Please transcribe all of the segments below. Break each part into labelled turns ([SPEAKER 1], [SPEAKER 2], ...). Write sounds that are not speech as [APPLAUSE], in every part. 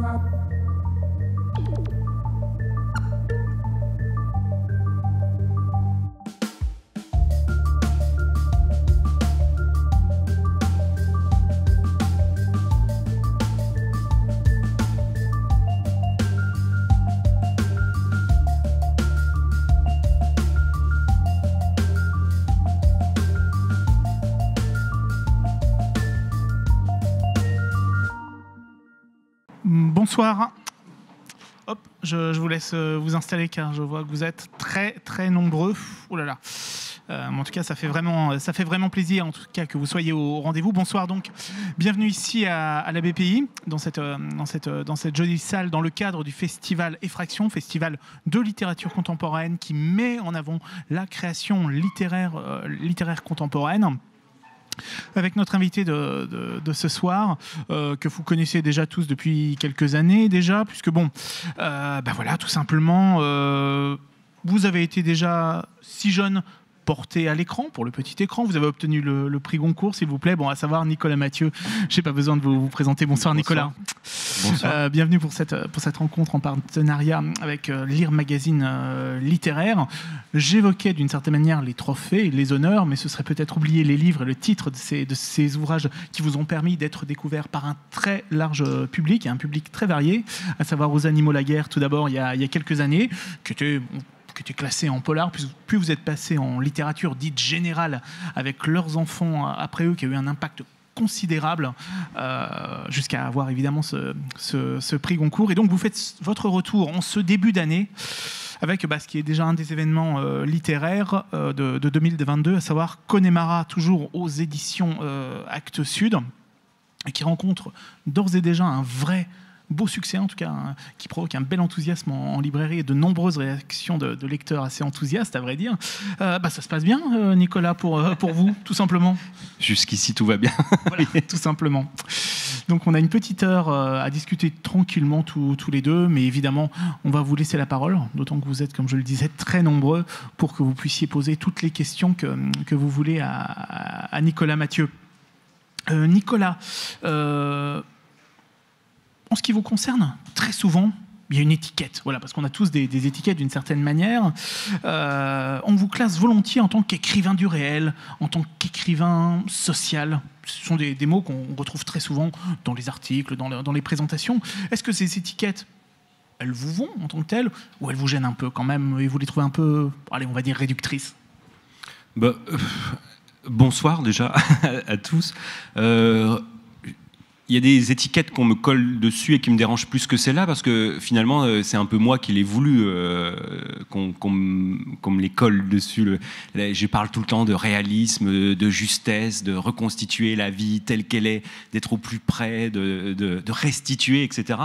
[SPEAKER 1] Love.
[SPEAKER 2] Bonsoir. Hop, je, vous laisse euh, vous installer car je vois que vous êtes très très nombreux. Oh là là. Euh, en tout cas, ça fait vraiment, ça fait vraiment plaisir en tout cas que vous soyez au rendez-vous. Bonsoir donc, bienvenue ici à, la BPI dans cette, euh, dans cette, dans cette jolie salle dans le cadre du festival Effraction, festival de littérature contemporaine qui met en avant la création littéraire, littéraire contemporaine avec notre invité de, ce soir, euh, que vous connaissez déjà tous depuis quelques années déjà, puisque bon, euh, ben voilà, tout simplement, euh, vous avez été déjà si jeune porté à l'écran, pour le petit écran. Vous avez obtenu le, prix Goncourt, s'il vous plaît. Bon, à savoir Nicolas Mathieu. Je n'ai pas besoin de vous, vous présenter. Bonsoir, Nicolas. Bonsoir. Euh, bienvenue pour cette, euh, pour cette rencontre en partenariat avec euh, Lire Magazine Littéraire. J'évoquais d'une certaine manière les trophées, les honneurs, mais ce serait peut-être oublier les livres et le titre de ces, de ces ouvrages qui vous ont permis d'être découverts par un très large public, un public très varié, à savoir aux animaux la guerre tout d'abord il, y a, il y a quelques années, qui était qui était classé en polar, plus, vous êtes passé en littérature dite générale avec leurs enfants après eux, qui a eu un impact considérable euh, jusqu'à avoir évidemment ce, prix Goncourt. Et donc vous faites votre retour en ce début d'année avec bah, ce qui est déjà un des événements euh, littéraires euh, de, de, 2022, à savoir Connemara, toujours aux éditions Actes Sud, qui rencontre d'ores et déjà un vrai beau succès, en tout cas, hein, qui provoque un bel enthousiasme en, librairie et de nombreuses réactions de, lecteurs assez enthousiastes, à vrai dire. Euh, bah, ça se passe bien, euh, Nicolas, pour, euh, pour vous, tout simplement
[SPEAKER 3] Jusqu'ici, tout va bien. [LAUGHS]
[SPEAKER 2] voilà, tout simplement. Donc, on a une petite heure à discuter tranquillement tous les deux, mais évidemment, on va vous laisser la parole, d'autant que vous êtes, comme je le disais, très nombreux pour que vous puissiez poser toutes les questions que, vous voulez à, Nicolas Mathieu. Nicolas, en ce qui vous concerne, très souvent, il y a une étiquette, voilà, parce qu'on a tous des, étiquettes d'une certaine manière. Euh, on vous classe volontiers en tant qu'écrivain du réel, en tant qu'écrivain social. Ce sont des, mots qu'on retrouve très souvent dans les articles, dans, les présentations. Est-ce que ces étiquettes, elles vous vont en tant que telles, ou elles vous gênent un peu quand même, et vous les trouvez un peu, allez, on va dire réductrices
[SPEAKER 3] bah, euh, Bonsoir déjà [LAUGHS] à tous. Euh, il y a des étiquettes qu'on me colle dessus et qui me dérangent plus que celles-là, parce que finalement, euh, c'est un peu moi qui l'ai voulu, euh, qu'on me les colle dessus. je parle tout le temps de réalisme, de justesse, de reconstituer la vie telle qu'elle est, d'être au plus près, de, restituer, etc.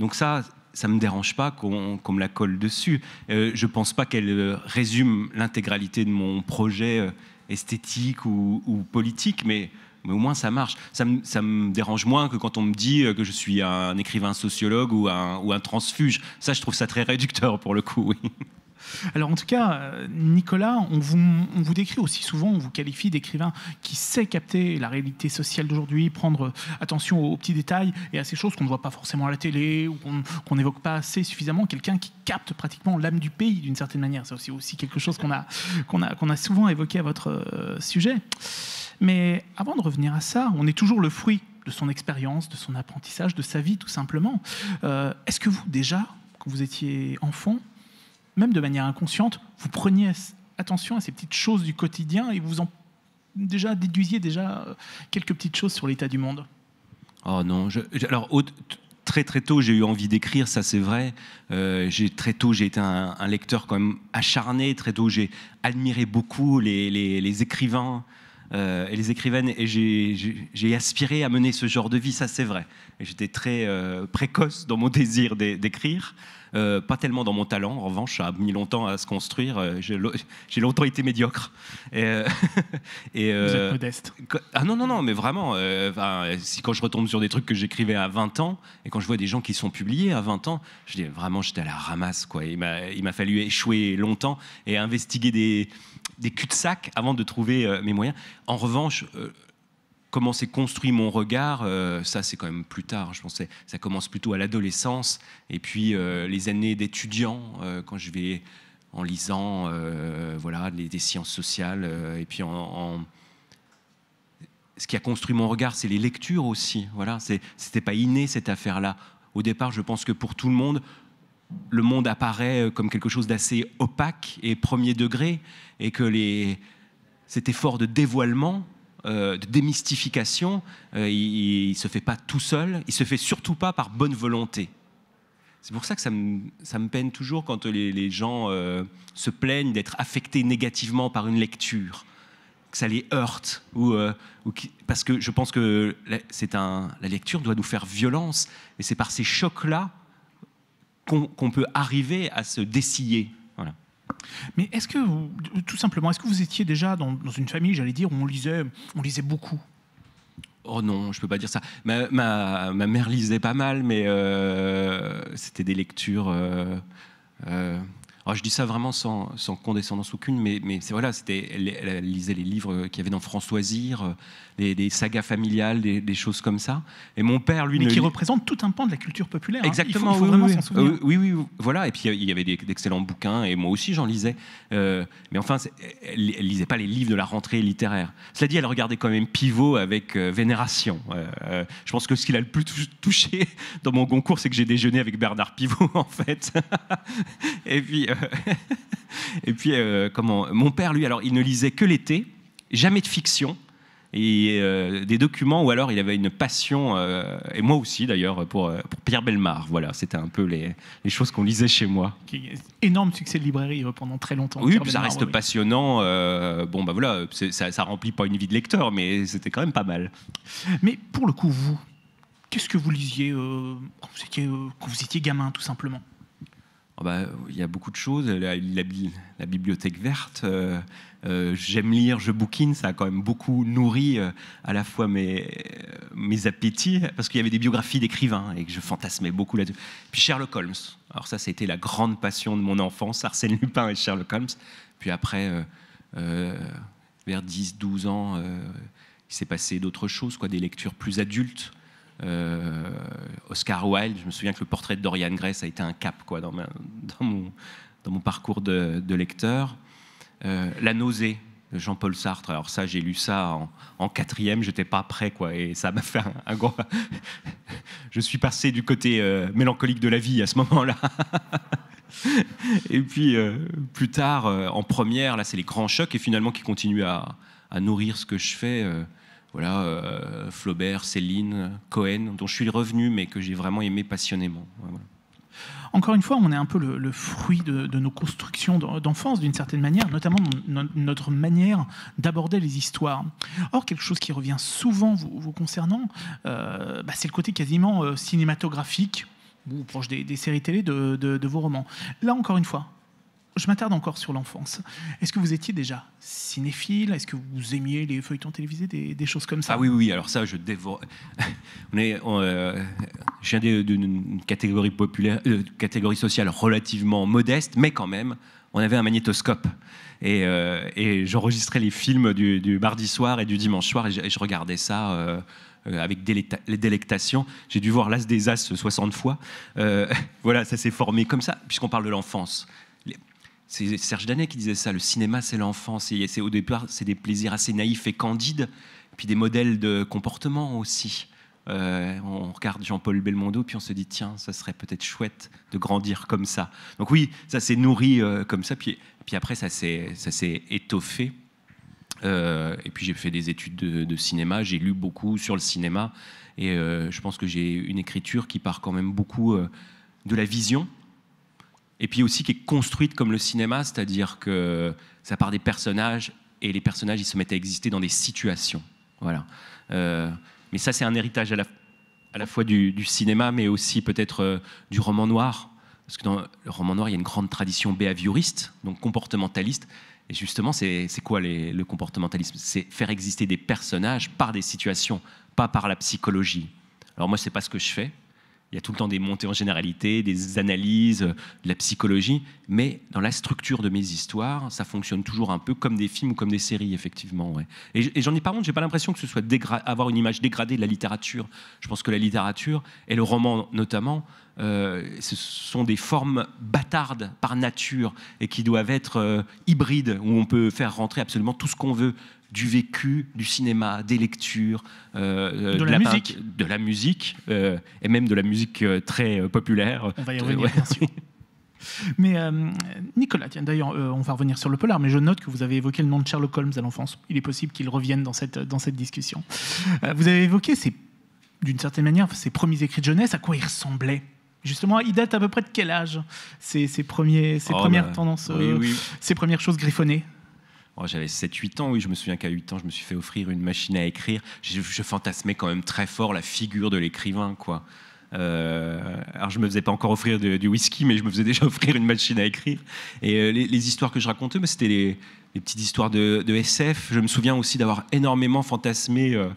[SPEAKER 3] Donc ça, ça me dérange pas qu'on me la colle dessus. Je euh, je pense pas qu'elle résume l'intégralité de mon projet esthétique ou politique, mais mais au moins ça marche. Ça me, dérange moins que quand on me dit euh, que je suis un écrivain sociologue ou un, ou un transfuge. Ça, je trouve ça très réducteur pour le coup, oui.
[SPEAKER 2] [LAUGHS] Alors en tout cas, euh, Nicolas, on vous, on vous, décrit aussi souvent, on vous qualifie d'écrivain qui sait capter la réalité sociale d'aujourd'hui, prendre euh, attention aux, petits détails et à ces choses qu'on ne voit pas forcément à la télé ou qu'on n'évoque pas assez suffisamment, quelqu'un qui capte pratiquement l'âme du pays d'une certaine manière. C'est aussi, aussi, quelque chose qu'on a, qu'on a, qu'on a, souvent évoqué à votre sujet. Mais avant de revenir à ça, on est toujours le fruit de son expérience, de son apprentissage, de sa vie tout simplement. Euh, est-ce que vous déjà, quand vous étiez enfant, même de manière inconsciente, vous preniez attention à ces petites choses du quotidien et vous en déjà déduisiez déjà euh, quelques petites choses sur l'état du monde
[SPEAKER 3] Oh non, alors très très tôt j'ai eu envie d'écrire, ça c'est vrai. Euh, j'ai très tôt j'ai été un, lecteur quand même acharné. Très tôt j'ai admiré beaucoup les écrivains, euh, et les écrivaines. Et j'ai aspiré à mener ce genre de vie, ça c'est vrai. j'étais très euh, précoce dans mon [LAUGHS] désir d'écrire. Euh, pas tellement dans mon talent, en revanche, ça a mis longtemps à se construire. J'ai longtemps été médiocre. Et, [LAUGHS] Vous êtes modeste. Ah non, non, non, mais vraiment, si quand je retombe sur des trucs que j'écrivais à 20 ans, et quand je vois des gens qui sont publiés à 20 ans, je dis vraiment, j'étais à la ramasse. Quoi. Il m'a fallu échouer longtemps et investiguer des, des cul-de-sac avant de trouver euh, mes moyens. En revanche, euh, comment s'est construit mon regard, euh, ça c'est quand même plus tard, hein, je pensais, ça commence plutôt à l'adolescence, et puis les années d'étudiant, quand je vais en lisant voilà, les, des sciences sociales, et puis en, ce qui a construit mon regard, c'est les lectures aussi. Voilà, c'était pas inné cette affaire-là. Au départ, je pense que pour tout le monde, le monde apparaît comme quelque chose d'assez opaque et premier degré et que cet effort de dévoilement, euh, de démystification, euh, il ne se fait pas tout seul, il se fait surtout pas par bonne volonté. C'est pour ça que ça me, ça me, peine toujours quand les, gens euh, se plaignent d'être affectés négativement par une lecture, que ça les heurte, ou, parce que je pense que un, la lecture doit nous faire violence, et c'est par ces chocs-là qu'on peut arriver à se dessiller.
[SPEAKER 2] Mais est-ce que, vous, tout simplement, est-ce que vous étiez déjà dans, une famille, j'allais dire, où on lisait, on lisait beaucoup
[SPEAKER 3] Oh non, je ne peux pas dire ça. Ma, ma, mère lisait pas mal, mais euh, c'était des lectures. Euh, euh, alors je dis ça vraiment sans, sans condescendance aucune, mais, mais c'est voilà, c'était, elle, lisait les livres qu'il y avait dans Françoisir, les, euh, les sagas familiales, des, choses comme ça. Et mon père, lui, mais qui
[SPEAKER 2] représente tout un pan de la culture populaire. Hein. Exactement, il faut, oui, vraiment oui. s'en souvenir.
[SPEAKER 3] Oui, euh, oui, voilà. Et puis il y avait d'excellents bouquins, et moi aussi j'en lisais. Euh, mais enfin, elle, lisait pas les livres de la rentrée littéraire. Cela dit, elle regardait quand même Pivot avec vénération. je pense que ce qu'il a le plus touché [LAUGHS] dans mon concours, c'est que j'ai déjeuné avec Bernard Pivot [LAUGHS] en fait. et puis [LAUGHS] et puis, euh, comment Mon père, lui, alors, il ne lisait que l'été, jamais de fiction et euh, des documents ou alors il avait une passion euh, et moi aussi d'ailleurs pour, Pierre Belmar voilà c'était un peu les, choses qu'on lisait chez moi
[SPEAKER 2] énorme succès de librairie pendant très longtemps oui ça reste
[SPEAKER 3] passionnant bon bah voilà ça, ça remplit pas une vie de lecteur mais c'était quand même pas mal
[SPEAKER 2] mais pour le coup vous qu'est-ce que vous lisiez quand quand vous étiez gamin tout simplement
[SPEAKER 3] ah bah, il y a beaucoup de choses. La, bibliothèque verte, euh, euh, j'aime lire, je bouquine, ça a quand même beaucoup nourri euh, à la fois mes, mes appétits, parce qu'il y avait des biographies d'écrivains et que je fantasmais beaucoup là-dessus. Puis Sherlock Holmes, alors ça, été la grande passion de mon enfance, Arsène Lupin et Sherlock Holmes. Puis après, vers 10-12 ans, il s'est passé d'autres choses, quoi, des lectures plus adultes. Euh, Oscar Wilde. Je me souviens que le portrait de Dorian Gray, ça a été un cap quoi, dans, mon, parcours de, lecteur. Euh, la nausée, de Jean-Paul Sartre. Alors ça, j'ai lu ça en, quatrième, j'étais pas prêt, quoi, et ça m'a fait un, gros... [LAUGHS] Je suis passé du côté euh, mélancolique de la vie à ce moment-là. [LAUGHS] et puis plus tard, en première, là, c'est les grands chocs, et finalement qui continuent à nourrir ce que je fais. Voilà, euh, Flaubert, Céline, Cohen, dont je suis revenu, mais que j'ai vraiment aimé passionnément.
[SPEAKER 2] Encore une fois, on est un peu le, fruit de, nos constructions d'enfance, d'une certaine manière, notamment notre manière d'aborder les histoires. Or, quelque chose qui revient souvent vous, concernant, euh, bah, c'est le côté quasiment euh, cinématographique ou proche des, séries télé de vos romans. Là, encore une fois, je m'attarde encore sur l'enfance. Est-ce que vous étiez déjà cinéphile Est-ce que vous aimiez les feuilletons télévisés, des, choses comme ça Ah oui,
[SPEAKER 3] oui, alors ça, je dévore. [LAUGHS] Euh, je viens d'une catégorie populaire, euh, catégorie sociale relativement modeste, mais quand même, on avait un magnétoscope. Et, euh, j'enregistrais les films du, mardi soir et du dimanche soir, et je, regardais ça. avec délectation. les délectations. J'ai dû voir l'As des As 60 fois. [LAUGHS] voilà, ça s'est formé comme ça, puisqu'on parle de l'enfance. C'est Serge Danet qui disait ça, le cinéma c'est l'enfance. c'est au départ c'est des plaisirs assez naïfs et candides, puis des modèles de comportement aussi. Euh, on regarde Jean-Paul Belmondo, puis on se dit tiens, ça serait peut-être chouette de grandir comme ça. Donc oui, ça s'est nourri euh, comme ça, puis, puis après ça s'est étoffé. Euh, et puis j'ai fait des études de cinéma, j'ai lu beaucoup sur le cinéma, et je pense que j'ai une écriture qui part quand même beaucoup de la vision, et puis aussi qui est construite comme le cinéma, c'est-à-dire que ça part des personnages, et les personnages, ils se mettent à exister dans des situations. Voilà. Euh, mais ça, c'est un héritage à la, à la fois du, cinéma, mais aussi peut-être euh, du roman noir. Parce que dans le roman noir, il y a une grande tradition behavioriste, donc comportementaliste. Et justement, c'est quoi le comportementalisme C'est faire exister des personnages par des situations, pas par la psychologie. Alors moi, c'est pas ce que je fais il y a tout le temps des montées en généralité, des analyses, de la psychologie, mais dans la structure de mes histoires, ça fonctionne toujours un peu comme des films ou comme des séries, effectivement. Et, j'en ai par contre, j'ai pas l'impression que ce soit avoir une image dégradée de la littérature. Je pense que la littérature, et le roman notamment, euh, ce sont des formes bâtardes par nature et qui doivent être euh, hybrides, où on peut faire rentrer absolument tout ce qu'on veut du vécu, du cinéma, des lectures, euh, euh, de, la musique de, la, musique, euh, et même de la musique très populaire. On va y revenir,
[SPEAKER 2] [LAUGHS] Mais Nicolas, tiens, d'ailleurs, on va revenir sur le polar, mais je note que vous avez évoqué le nom de Sherlock Holmes à l'enfance. Il est possible qu'il revienne dans cette, discussion. vous avez évoqué, d'une certaine manière, ses premiers écrits de jeunesse, à quoi il ressemblait Justement, il date à peu près de quel âge ces, oh, premières bah, tendances, ces premières choses griffonnées
[SPEAKER 3] Oh, j'avais 7-8 ans, oui, je me souviens qu'à 8 ans, je me suis fait offrir une machine à écrire. Je, fantasmais quand même très fort la figure de l'écrivain, quoi. Euh, alors je me faisais pas encore offrir du whisky, mais je me faisais [LAUGHS] déjà offrir une machine à écrire. Et euh, les, histoires que je racontais, mais bah, c'était les, petites histoires de, SF. Je me souviens aussi d'avoir énormément fantasmé euh,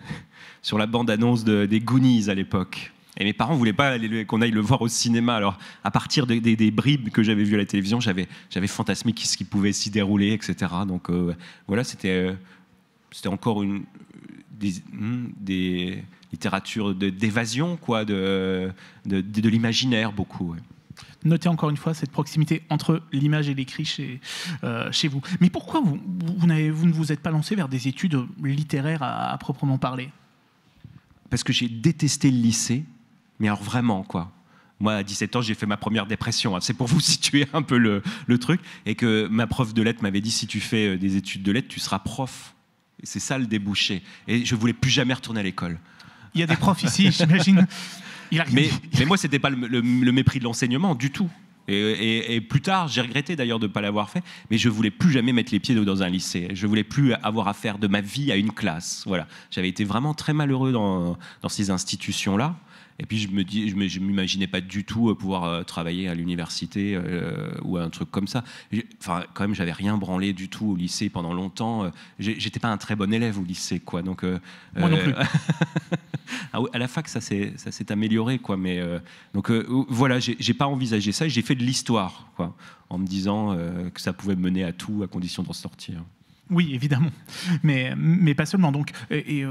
[SPEAKER 3] [LAUGHS] sur la bande-annonce des Goonies à l'époque. Et mes parents voulaient pas qu'on aille le voir au cinéma. Alors, à partir des, bribes que j'avais vues à la télévision, j'avais fantasmé ce qui pouvait s'y dérouler, etc. Donc euh, voilà, c'était euh, c'était encore une des, hmm, littératures d'évasion, de, quoi, de, de, de l'imaginaire beaucoup.
[SPEAKER 2] Notez encore une fois cette proximité entre l'image et l'écrit chez, euh, chez vous. Mais pourquoi vous, vous, vous, ne vous êtes pas lancé vers des études littéraires à proprement parler
[SPEAKER 3] Parce que j'ai détesté le lycée mais alors vraiment, quoi. Moi, à 17 ans, j'ai fait ma première dépression. Hein. C'est pour [LAUGHS] vous situer un peu le, truc. Et que ma prof de lettres m'avait dit, si tu fais euh, des études de lettres, tu seras prof. C'est ça le débouché. Et je voulais plus jamais retourner à l'école.
[SPEAKER 2] Il y a des profs ici, [LAUGHS] j'imagine. Mais,
[SPEAKER 3] mais, moi, c'était pas le, mépris de l'enseignement du tout. Et, plus tard, j'ai regretté d'ailleurs de ne pas l'avoir fait, mais je voulais plus jamais mettre les pieds dans un lycée. Je voulais plus avoir affaire de ma vie à une classe. Voilà. J'avais été vraiment très malheureux dans ces institutions-là. Et puis je me dis, je m'imaginais pas du tout euh, pouvoir euh, travailler à l'université euh, ou à un truc comme ça. Enfin, quand même, j'avais rien branlé du tout au lycée pendant longtemps. J'étais pas un très bon élève au lycée, quoi. Donc moi non plus. [LAUGHS] Ah à la fac, ça s'est amélioré, quoi. Mais donc voilà, j'ai pas envisagé ça. J'ai fait de l'histoire, quoi, en me disant que ça pouvait mener à tout, à condition d'en sortir.
[SPEAKER 2] Oui, évidemment, mais mais pas seulement. Donc et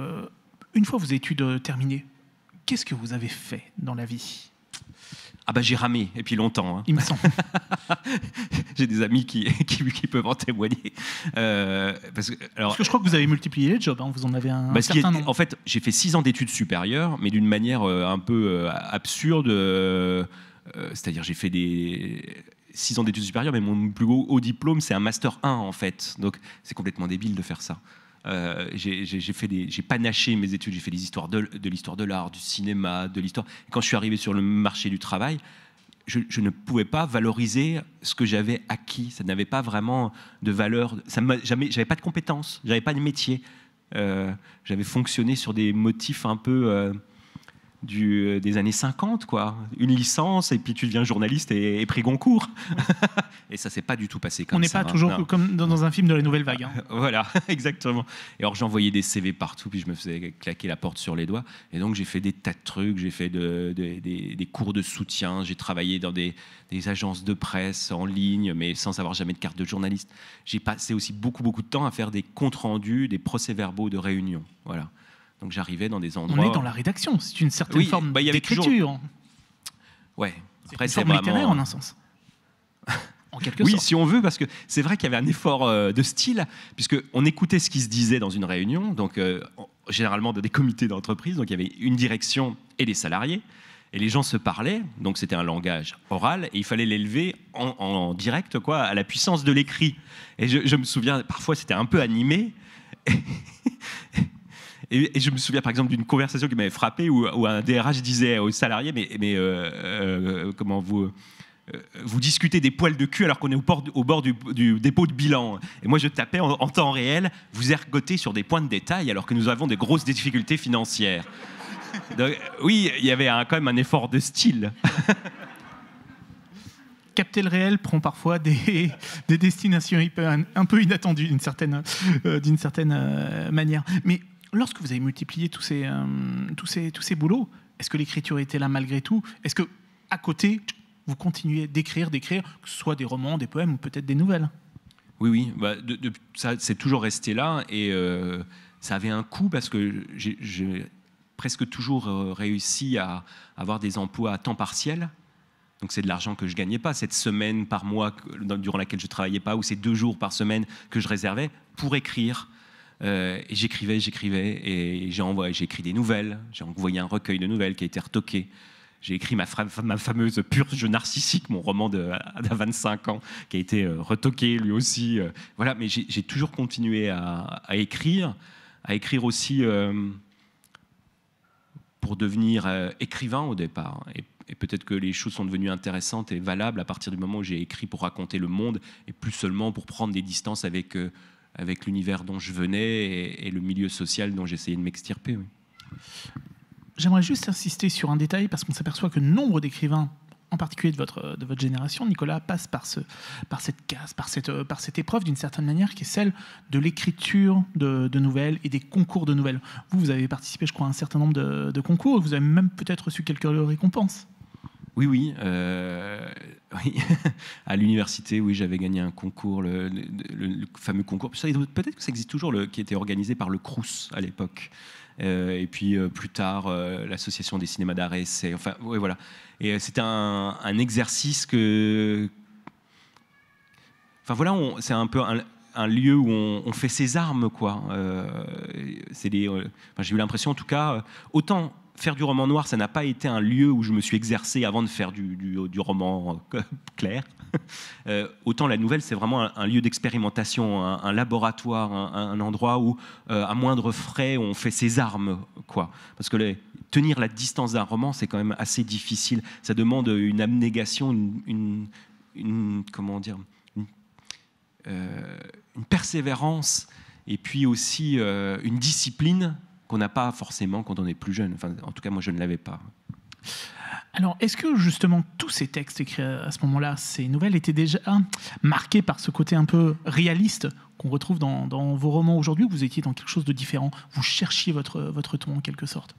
[SPEAKER 2] une fois vos études terminées, Qu'est-ce que vous avez fait dans la vie
[SPEAKER 3] ah bah j'ai ramé, et puis longtemps. Hein. Il me [LAUGHS] j'ai des amis [LAUGHS] qui, qui, peuvent en témoigner. Euh, parce, que, alors, je crois
[SPEAKER 2] que vous avez multiplié les jobs, hein. vous en avez un, bah, certain nombre.
[SPEAKER 3] En fait, j'ai fait six ans d'études supérieures, mais d'une manière euh, un peu euh, absurde. C'est-à-dire j'ai fait des... six ans d'études supérieures, mais mon plus haut, haut diplôme, c'est un Master 1 en fait. Donc c'est complètement débile de faire ça. Euh, j'ai fait j'ai panaché mes études, j'ai fait des histoires de, de l'histoire de l'art, du cinéma, de l'histoire. Quand je suis arrivé sur le marché du travail, je, ne pouvais pas valoriser ce que j'avais acquis. Ça n'avait pas vraiment de valeur. Ça jamais, j'avais pas de compétences, j'avais pas de métier. Euh, j'avais fonctionné sur des motifs un peu euh, euh, des années 50, quoi. Une licence, et puis tu deviens journaliste et, pris Goncourt. [LAUGHS] et ça s'est pas du tout passé comme ça. On n'est pas hein. toujours
[SPEAKER 2] comme dans, un film de la Nouvelle Vague. Hein. [LAUGHS]
[SPEAKER 3] voilà, [LAUGHS] exactement. Et alors j'envoyais des CV partout, puis je me faisais claquer la porte sur les doigts. Et donc j'ai fait des tas de trucs, j'ai fait des, cours de soutien, j'ai travaillé dans des, agences de presse en ligne, mais sans avoir jamais de carte de journaliste. J'ai passé aussi beaucoup, beaucoup de temps à faire des comptes rendus, des procès-verbaux de réunions. Voilà. Donc j'arrivais dans des endroits. On est dans la
[SPEAKER 2] rédaction, c'est une certaine oui, forme bah, y d'écriture. Toujours...
[SPEAKER 3] Ouais. Après, c'est vraiment... littéraire en un sens. [LAUGHS] en quelque oui, si on veut, parce que c'est vrai qu'il y avait un effort euh, de style, puisque on écoutait ce qui se disait dans une réunion, donc euh, généralement dans des comités d'entreprise, donc il y avait une direction et des salariés, et les gens se parlaient, donc c'était un langage oral, et il fallait l'élever en, direct, quoi, à la puissance de l'écrit. Et je, je me souviens, parfois c'était un peu animé. Et, je me souviens par exemple d'une conversation qui m'avait frappé où, un DRH disait aux salariés Mais, mais euh, euh, comment vous euh, vous discutez des poils de cul alors qu'on est au, au bord du, dépôt de bilan. Et moi, je tapais en, temps réel, vous ergotez sur des points de détail alors que nous avons des grosses difficultés financières. Donc, oui, il y avait quand même un effort de style.
[SPEAKER 2] [LAUGHS] Capter le réel prend parfois des, destinations un, peu inattendues d'une certaine, d'une certaine manière. Mais lorsque vous avez multiplié tous ces, euh, tous ces, tous ces boulots, est-ce que l'écriture était là malgré tout Est-ce que à côté, vous continuez d'écrire, d'écrire, que ce soit des romans, des poèmes ou peut-être des nouvelles Oui, oui, bah,
[SPEAKER 3] ça c'est toujours resté là et euh, ça avait un coût parce que j'ai presque toujours euh, réussi à avoir des emplois à temps partiel. Donc c'est de l'argent que je gagnais pas, cette semaine par mois durant laquelle je travaillais pas, ou ces deux jours par semaine que je réservais pour écrire, euh, et j'écrivais, j'écrivais, et j'ai envoyé, j'ai écrit des nouvelles, j'ai envoyé un recueil de nouvelles qui a été retoqué. J'ai écrit ma, ma, fameuse Purge narcissique, mon roman de, 25 [LAUGHS] ans, qui a été euh, retoqué lui aussi. Euh. Voilà, mais j'ai toujours continué à, écrire, à écrire aussi pour devenir écrivain au départ. Et, et peut-être que les choses sont devenues intéressantes et valables à partir du moment où j'ai écrit pour raconter le monde et plus seulement pour prendre des distances avec avec l'univers dont je venais et, le milieu social dont j'essayais de m'extirper.
[SPEAKER 2] J'aimerais juste insister sur un détail parce qu'on s'aperçoit que nombre d'écrivains en particulier de votre, de votre génération, Nicolas, passe par, ce, par cette case, par cette, euh, par cette épreuve d'une certaine manière qui est celle de l'écriture de, nouvelles et des concours de nouvelles. Vous, vous avez participé, je crois, à un certain nombre de, de concours et vous avez même peut-être reçu quelques récompenses. Oui, oui. Euh,
[SPEAKER 3] [LAUGHS] à l'université, oui, j'avais gagné un concours, le, fameux concours. Peut-être que ça existe toujours, qui était organisé par le Crous à l'époque. Euh, et puis euh, plus tard, l'association des cinémas d'arrêt, c'est. Enfin, oui, voilà. Et c'était un, exercice que. Enfin voilà, c'est un peu un, lieu où on, fait ses armes, quoi. c'est J'ai eu l'impression, en tout cas, autant faire du roman noir, ça n'a pas été un lieu où je me suis exercé avant de faire du, du, roman euh, [LAUGHS] clair. [LAUGHS] Euh, autant la nouvelle, c'est vraiment un, lieu d'expérimentation, un, laboratoire, un, endroit où, euh, à moindre frais, on fait ses armes. Quoi. Parce que tenir la distance d'un roman, c'est quand même assez difficile. Ça demande une abnégation, une, comment dire, une, persévérance, et puis aussi une discipline qu'on n'a pas forcément quand on est plus jeune. en tout cas, moi, je ne l'avais pas.
[SPEAKER 2] Alors, est-ce que justement tous ces textes écrits à ce moment-là, ces nouvelles, étaient déjà marqués par ce côté un peu réaliste qu'on retrouve dans, vos romans aujourd'hui vous étiez dans quelque chose de différent Vous cherchiez votre, ton en quelque sorte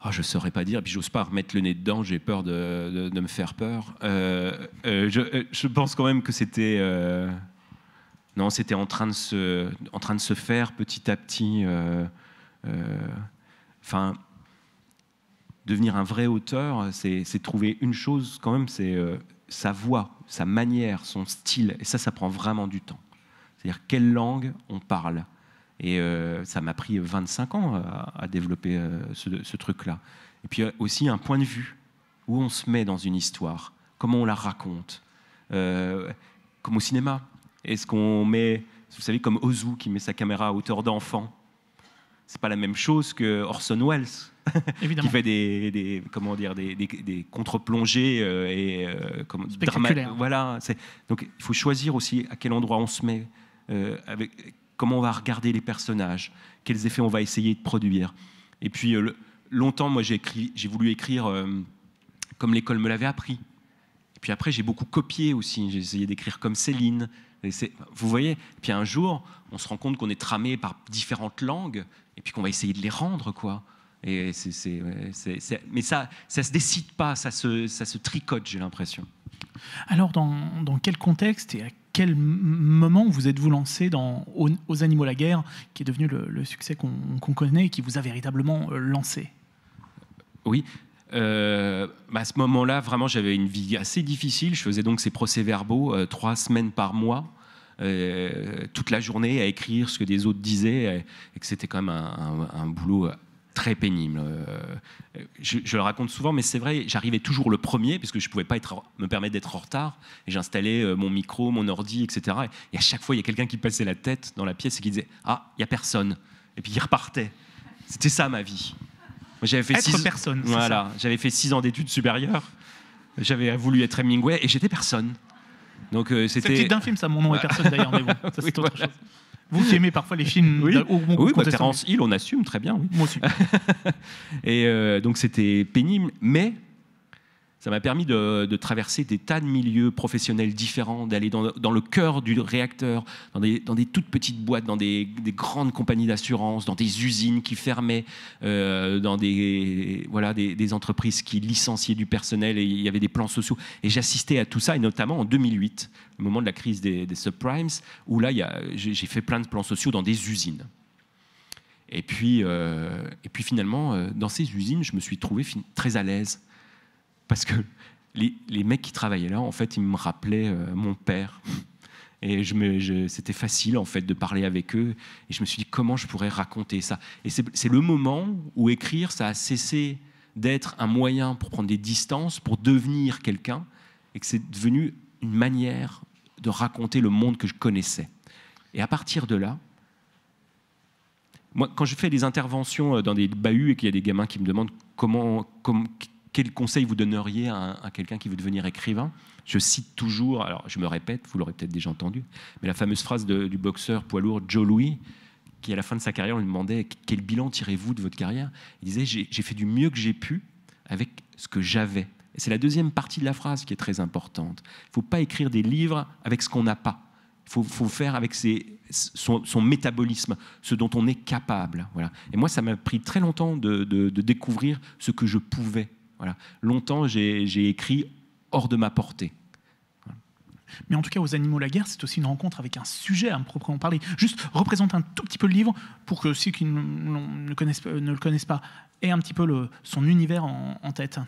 [SPEAKER 3] ah, je ne saurais pas dire, puis j'ose pas remettre le nez dedans, j'ai peur de, me faire peur. Euh, euh, euh, je, pense quand même que c'était... Non, c'était en, train de se, en train de se faire petit à petit. Euh, euh, enfin, devenir un vrai auteur, c'est trouver une chose quand même, c'est euh, sa voix, sa manière, son style. Et ça, ça prend vraiment du temps. C'est-à-dire quelle langue on parle. Et ça m'a pris 25 ans à, développer ce, truc-là. Et puis aussi un point de vue, où on se met dans une histoire, comment on la raconte, comme au cinéma. Est-ce qu'on met, vous savez, comme Ozu qui met sa caméra à hauteur d'enfant c'est pas la même chose que Orson Welles, [LAUGHS] qui fait des, comment dire des, contre-plongées euh, et euh, Voilà. Donc il faut choisir aussi à quel endroit on se met, euh, avec comment on va regarder les personnages, quels effets on va essayer de produire. Et puis longtemps, moi j'ai j'ai voulu écrire comme l'école me l'avait appris. Et puis après j'ai beaucoup copié aussi. J'ai essayé d'écrire comme Céline vous voyez Puis un jour, on se rend compte qu'on est tramé par différentes langues et puis qu'on va essayer de les rendre, quoi. Et c'est, mais ça, ça se décide pas, ça se, ça se tricote, j'ai l'impression.
[SPEAKER 2] Alors, dans, dans, quel contexte et à quel moment vous êtes-vous lancé dans aux, Animaux la guerre, qui est devenu le, succès qu'on connaît et qui vous a véritablement euh, lancé
[SPEAKER 3] Oui, euh, à ce moment-là, vraiment, j'avais une vie assez difficile. Je faisais donc ces procès-verbaux euh, trois semaines par mois, euh, toute la journée à écrire ce que des autres disaient, et que c'était quand même un, boulot très pénible. Je, le raconte souvent, mais c'est vrai, j'arrivais toujours le premier, puisque je ne pouvais pas me permettre d'être en retard. Et j'installais mon micro, mon ordi, etc. Et à chaque fois, il y a quelqu'un qui passait la tête dans la pièce et qui disait Ah, il n'y a personne. Et puis il repartait. C'était ça ma vie. J'avais fait être six... personne. Voilà, j'avais fait six ans d'études supérieures. J'avais voulu être Hemingway et j'étais personne. Donc euh, c'était. C'est d'un film,
[SPEAKER 2] ça. Mon nom est personne d'ailleurs, mais bon, [LAUGHS] ça c'est Vous qui aimez parfois les films oui. où on oui, bah, Terence Hill,
[SPEAKER 3] on assume très bien. Moi aussi. [LAUGHS] et euh, donc c'était pénible, mais ça m'a permis de, traverser des tas de milieux professionnels différents, d'aller dans, le cœur du réacteur, dans des, dans des toutes petites boîtes, dans des, grandes compagnies d'assurance, dans des usines qui fermaient, euh, dans des, voilà, des, entreprises qui licenciaient du personnel et il y avait des plans sociaux. Et j'assistais à tout ça, et notamment en 2008, le moment de la crise des, subprimes, où là, j'ai fait plein de plans sociaux dans des usines. Et puis, euh, et puis finalement, euh, dans ces usines, je me suis trouvé très à l'aise parce que les, mecs qui travaillaient là, en fait, ils me rappelaient euh, mon père. Et je c'était facile, en fait, de parler avec eux. Et je me suis dit, comment je pourrais raconter ça Et c'est le moment où écrire, ça a cessé d'être un moyen pour prendre des distances, pour devenir quelqu'un, et que c'est devenu une manière de raconter le monde que je connaissais. Et à partir de là, moi, quand je fais des interventions euh, dans des bahuts et qu'il y a des gamins qui me demandent comment, comment quel conseil vous donneriez à, quelqu'un qui veut devenir écrivain Je cite toujours, alors je me répète, vous l'aurez peut-être déjà entendu, mais la fameuse phrase du boxeur poids lourd Joe Louis, qui à la fin de sa carrière, on lui demandait quel bilan tirez-vous de votre carrière Il disait j'ai fait du mieux que j'ai pu avec ce que j'avais. c'est la deuxième partie de la phrase qui est très importante. Il ne faut pas écrire des livres avec ce qu'on n'a pas. Il faut, faire avec ses, son, métabolisme, ce dont on est capable. Voilà. Et moi, ça m'a pris très longtemps de découvrir ce que je pouvais Longtemps, j'ai écrit hors de ma portée.
[SPEAKER 2] Mais en tout cas, aux Animaux la guerre, c'est aussi une rencontre avec un sujet à proprement parler. Juste représente un tout petit peu le livre pour que ceux qui ne, le connaissent pas aient un petit peu le, son univers en, tête.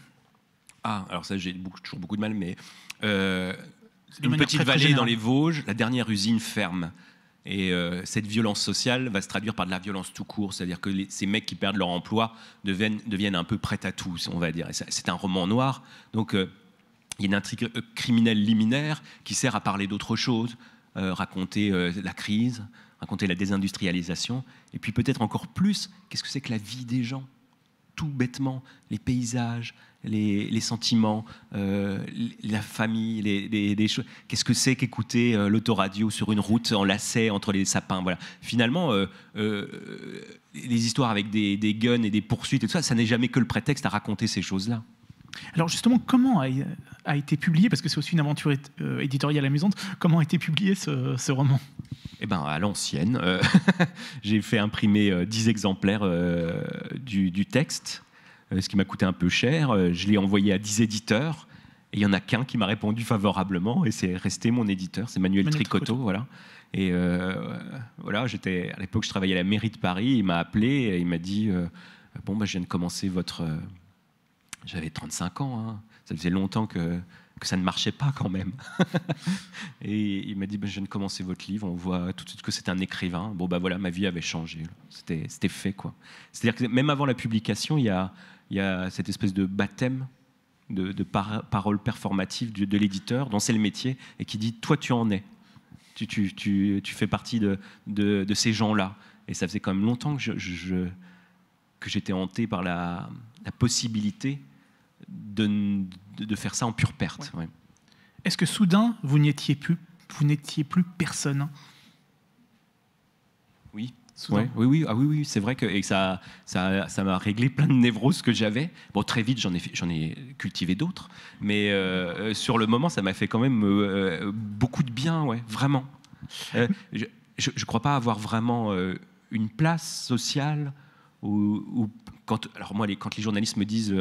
[SPEAKER 3] Ah, alors ça, j'ai toujours beaucoup de mal, mais euh, une petite vallée dans les Vosges, la dernière usine ferme. Et euh, cette violence sociale va se traduire par de la violence tout court, c'est-à-dire que ces mecs qui perdent leur emploi deviennent, un peu prêts à tout, on va dire. C'est un roman noir, donc euh, il y a une intrigue euh, criminelle liminaire qui sert à parler d'autre chose, raconter la crise, raconter la désindustrialisation, et puis peut-être encore plus, qu'est-ce que c'est que la vie des gens tout bêtement les paysages, les, sentiments, euh, la famille, les, choses. Qu'est-ce que c'est qu'écouter euh, l'autoradio sur une route en lacet entre les sapins Voilà. Finalement, euh, les histoires avec des, des, guns et des poursuites et tout ça, ça n'est jamais que le prétexte à raconter ces choses-là.
[SPEAKER 2] Alors justement, comment a, été publié, parce que c'est aussi une aventure éditoriale amusante, comment a été publié ce roman
[SPEAKER 3] eh ben, à l'ancienne, euh, [LAUGHS] j'ai fait imprimer 10 euh, exemplaires euh, du, texte, ce qui m'a coûté un peu cher. Je l'ai envoyé à 10 éditeurs. Et il n'y en a qu'un qui m'a répondu favorablement, et c'est resté mon éditeur, c'est Manuel, Tricoteau, voilà. Et voilà, j'étais à l'époque, je travaillais à la mairie de Paris. Il m'a appelé, il m'a dit bon, bah, je viens de commencer votre. J'avais 35 ans, hein. ça faisait longtemps que que ça ne marchait pas quand même. [LAUGHS] et il m'a dit, bah, je viens de commencer votre livre, on voit tout de suite que c'est un écrivain. Bon, ben bah, voilà, ma vie avait changé. C'était fait, quoi. C'est-à-dire que même avant la publication, il y a, il y a cette espèce de baptême de, de performative paroles de, l'éditeur dont c'est le métier et qui dit, toi, tu en es. Tu, tu, tu, tu fais partie de, de ces gens-là. Et ça faisait quand même longtemps que je, que j'étais hanté par la possibilité de, de, faire ça en pure perte.
[SPEAKER 2] Est-ce que soudain, vous n'étiez plus, vous n'étiez plus personne Oui.
[SPEAKER 3] oui, oui, ah oui, oui c'est vrai que et ça, ça, ça m'a réglé plein de névroses que j'avais. Bon, très vite, j'en ai, j'en ai cultivé d'autres, mais euh, euh, sur le moment, ça m'a fait quand même euh, beaucoup de bien, ouais, vraiment. je ne crois pas avoir vraiment une place sociale ou, quand, alors moi, les, quand les journalistes me disent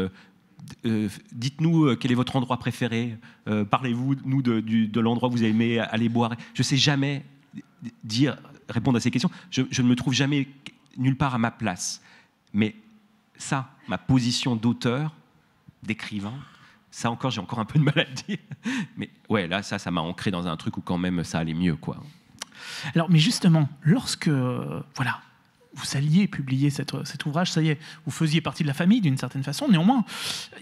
[SPEAKER 3] euh, dites-nous euh, quel est votre endroit préféré, euh, parlez-vous nous de, l'endroit où vous aimez aller boire. Je ne sais jamais dire, répondre à ces questions. Je, ne me trouve jamais nulle part à ma place. Mais ça, ma position d'auteur, d'écrivain, ça encore, j'ai encore un peu de mal à le dire. Mais ouais, là, ça, ça m'a ancré dans un truc où quand même ça allait mieux, quoi.
[SPEAKER 2] Alors, mais justement, lorsque voilà, vous alliez publier cet, ouvrage, ça y est, vous faisiez partie de la famille d'une certaine façon. Néanmoins,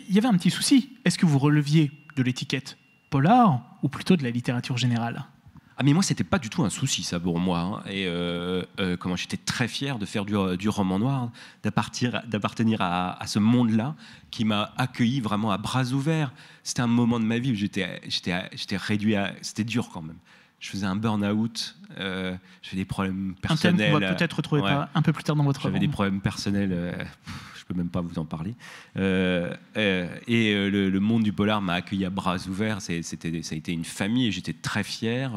[SPEAKER 2] il y avait un petit souci. Est-ce que vous releviez de l'étiquette polar ou plutôt de la littérature générale ah mais moi c'était pas du tout un souci ça pour
[SPEAKER 3] moi hein. et euh, euh, comment j'étais très fier de faire du, roman noir d'appartenir à, ce monde là qui m'a accueilli vraiment à bras ouverts c'était un moment de ma vie où j'étais réduit à c'était dur quand même je faisais un burn-out, euh, j'avais des problèmes personnels. Un thème qu'on va peut-être retrouver pas un
[SPEAKER 2] peu plus tard dans votre J'avais des
[SPEAKER 3] problèmes personnels, je euh, je peux même pas vous en parler. Euh, euh, et le, monde du polar m'a accueilli à bras ouverts, c'était, ça a été une famille, et j'étais très fier.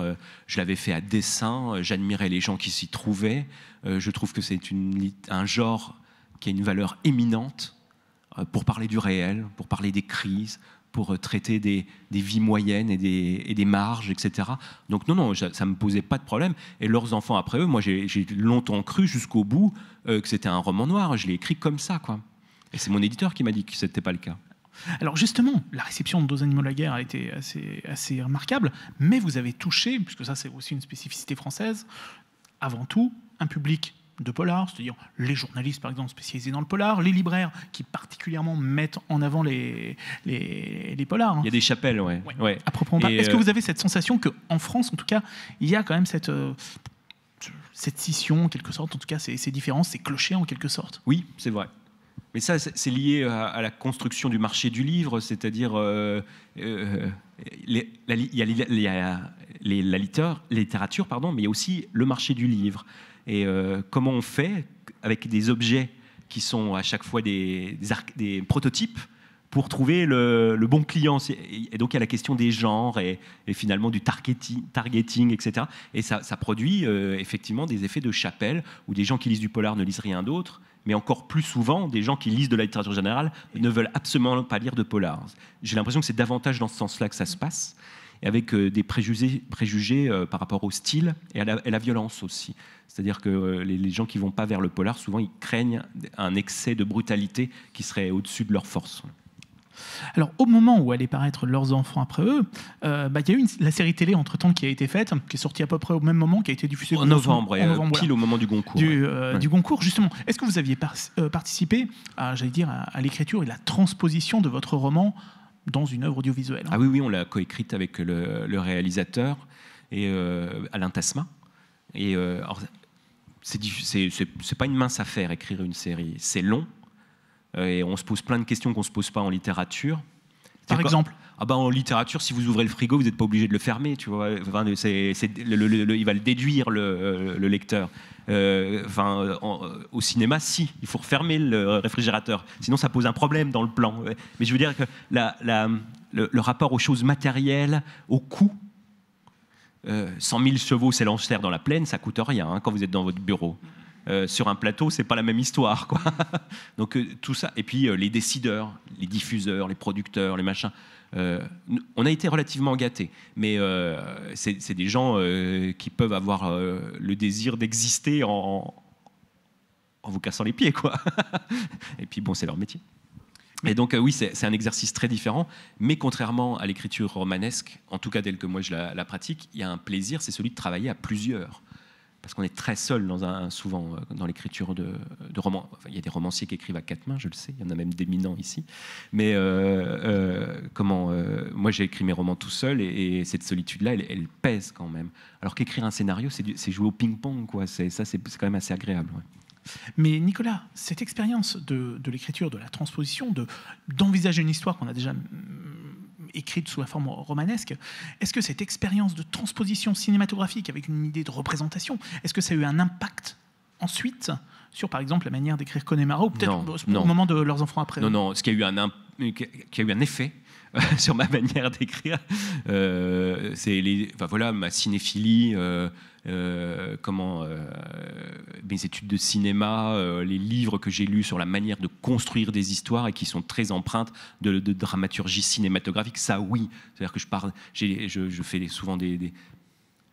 [SPEAKER 3] je l'avais fait à dessein, j'admirais les gens qui s'y trouvaient. je trouve que c'est une, un genre qui a une valeur éminente pour parler du réel, pour parler des crises, pour euh, traiter des, vies moyennes et des, et des, marges, etc. Donc non, non, ça ne me posait pas de problème. Et leurs enfants après eux, moi j'ai longtemps cru jusqu'au bout euh, que c'était un roman noir. Je l'ai écrit comme ça, quoi. Et c'est mon éditeur qui m'a dit que ce n'était pas le cas.
[SPEAKER 2] Alors justement, la réception de Deux animaux la guerre a été assez, assez remarquable, mais vous avez touché, puisque ça c'est aussi une spécificité française, avant tout un public de polar, c'est-à-dire les journalistes par exemple spécialisés dans le polar, les libraires qui particulièrement mettent en avant les, les, polars. Hein. Il y a des chapelles,
[SPEAKER 3] ouais. À Est-ce que euh, vous
[SPEAKER 2] avez cette sensation qu'en France, en tout cas, il y a quand même cette... Euh, cette scission, en quelque sorte, en tout cas ces, ces différences, ces clochers en quelque sorte. Oui, c'est vrai.
[SPEAKER 3] Mais ça, c'est lié à, la construction du marché du livre, c'est-à-dire euh, il y a, la littérature, pardon, mais il y a aussi le marché du livre. Et euh, comment on fait avec des objets qui sont à chaque fois des, prototypes pour trouver le, bon client. Et donc, il y a la question des genres et, finalement du targeting, etc. Et ça, ça produit euh, effectivement des effets de chapelle où des gens qui lisent du polar ne lisent rien d'autre, mais encore plus souvent, des gens qui lisent de la littérature générale ne veulent absolument pas lire de polar. J'ai l'impression que c'est davantage dans ce sens-là que ça se passe et avec euh, des préjugés, préjugés euh, par rapport au style et à la, violence aussi. C'est-à-dire que euh, les, gens qui vont pas vers le polar, souvent, ils craignent un excès de brutalité qui serait au-dessus de leur force.
[SPEAKER 2] Alors, au moment où allaient paraître leurs enfants après eux, bah, il y a eu une, la série télé entre temps qui a été faite, qui est sortie à peu près au même moment, qui a été diffusée en novembre, en pile au moment du Goncourt. Du, Goncourt, justement. Est-ce que vous aviez participé à, j'allais dire, à, à l'écriture et la transposition de votre roman dans une œuvre audiovisuelle.
[SPEAKER 3] Ah oui, oui, on l'a coécrite avec le, réalisateur et euh, Alain Tasma. Et euh, c'est pas une mince affaire écrire une série. C'est long euh, et on se pose plein de questions qu'on se pose pas en littérature. Par exemple. Ah bah, en littérature, si vous ouvrez le frigo, vous n'êtes pas obligé de le fermer, tu vois. il va le déduire le, euh, lecteur. Euh, euh, au cinéma, si, il faut refermer le réfrigérateur, sinon ça pose un problème dans le plan. Mais je veux dire que le, rapport aux choses matérielles, au coût. Euh, 100 000 chevaux s'élancèrent dans la plaine, ça coûte rien hein, quand vous êtes dans votre bureau. sur un plateau, c'est pas la même histoire, quoi. [LAUGHS] Donc tout ça, et puis les décideurs, les diffuseurs, les producteurs, les machins. Euh, on a été relativement gâtés, mais euh, c'est des gens euh, qui peuvent avoir le désir d'exister en, vous cassant les pieds, quoi. [LAUGHS] Et puis bon, c'est leur métier. Et donc oui, c'est un exercice très différent, mais contrairement à l'écriture romanesque, en tout cas dès que moi je la pratique, il y a un plaisir, c'est celui de travailler à plusieurs parce qu'on est très seul dans un, souvent euh, dans l'écriture de, romans. il y a des romanciers qui écrivent à quatre mains, je le sais, il y en a même d'éminents ici. Mais euh, euh, comment Moi, j'ai écrit mes romans tout seul et, cette solitude-là, elle, pèse quand même. Alors qu'écrire un scénario, c'est jouer au ping-pong, quoi. Ça, c'est quand même assez agréable.
[SPEAKER 2] Mais Nicolas, cette expérience de, l'écriture, de la transposition, d'envisager une histoire qu'on a déjà écrite sous la forme romanesque, est-ce que cette expérience de transposition cinématographique avec une idée de représentation, est-ce que ça a eu un impact ensuite sur, par exemple, la manière d'écrire Connemara ou peut-être au moment de leurs enfants après Non,
[SPEAKER 3] non, ce qui a eu un, qui a eu un effet, [LAUGHS] sur ma manière d'écrire. Euh, c'est les, voilà, ma cinéphilie, euh, euh, comment, mes études de cinéma, les livres que j'ai lus sur la manière de construire des histoires et qui sont très empreintes de, dramaturgie cinématographique. Ça, oui. C'est-à-dire que je parle, je, je, fais souvent des,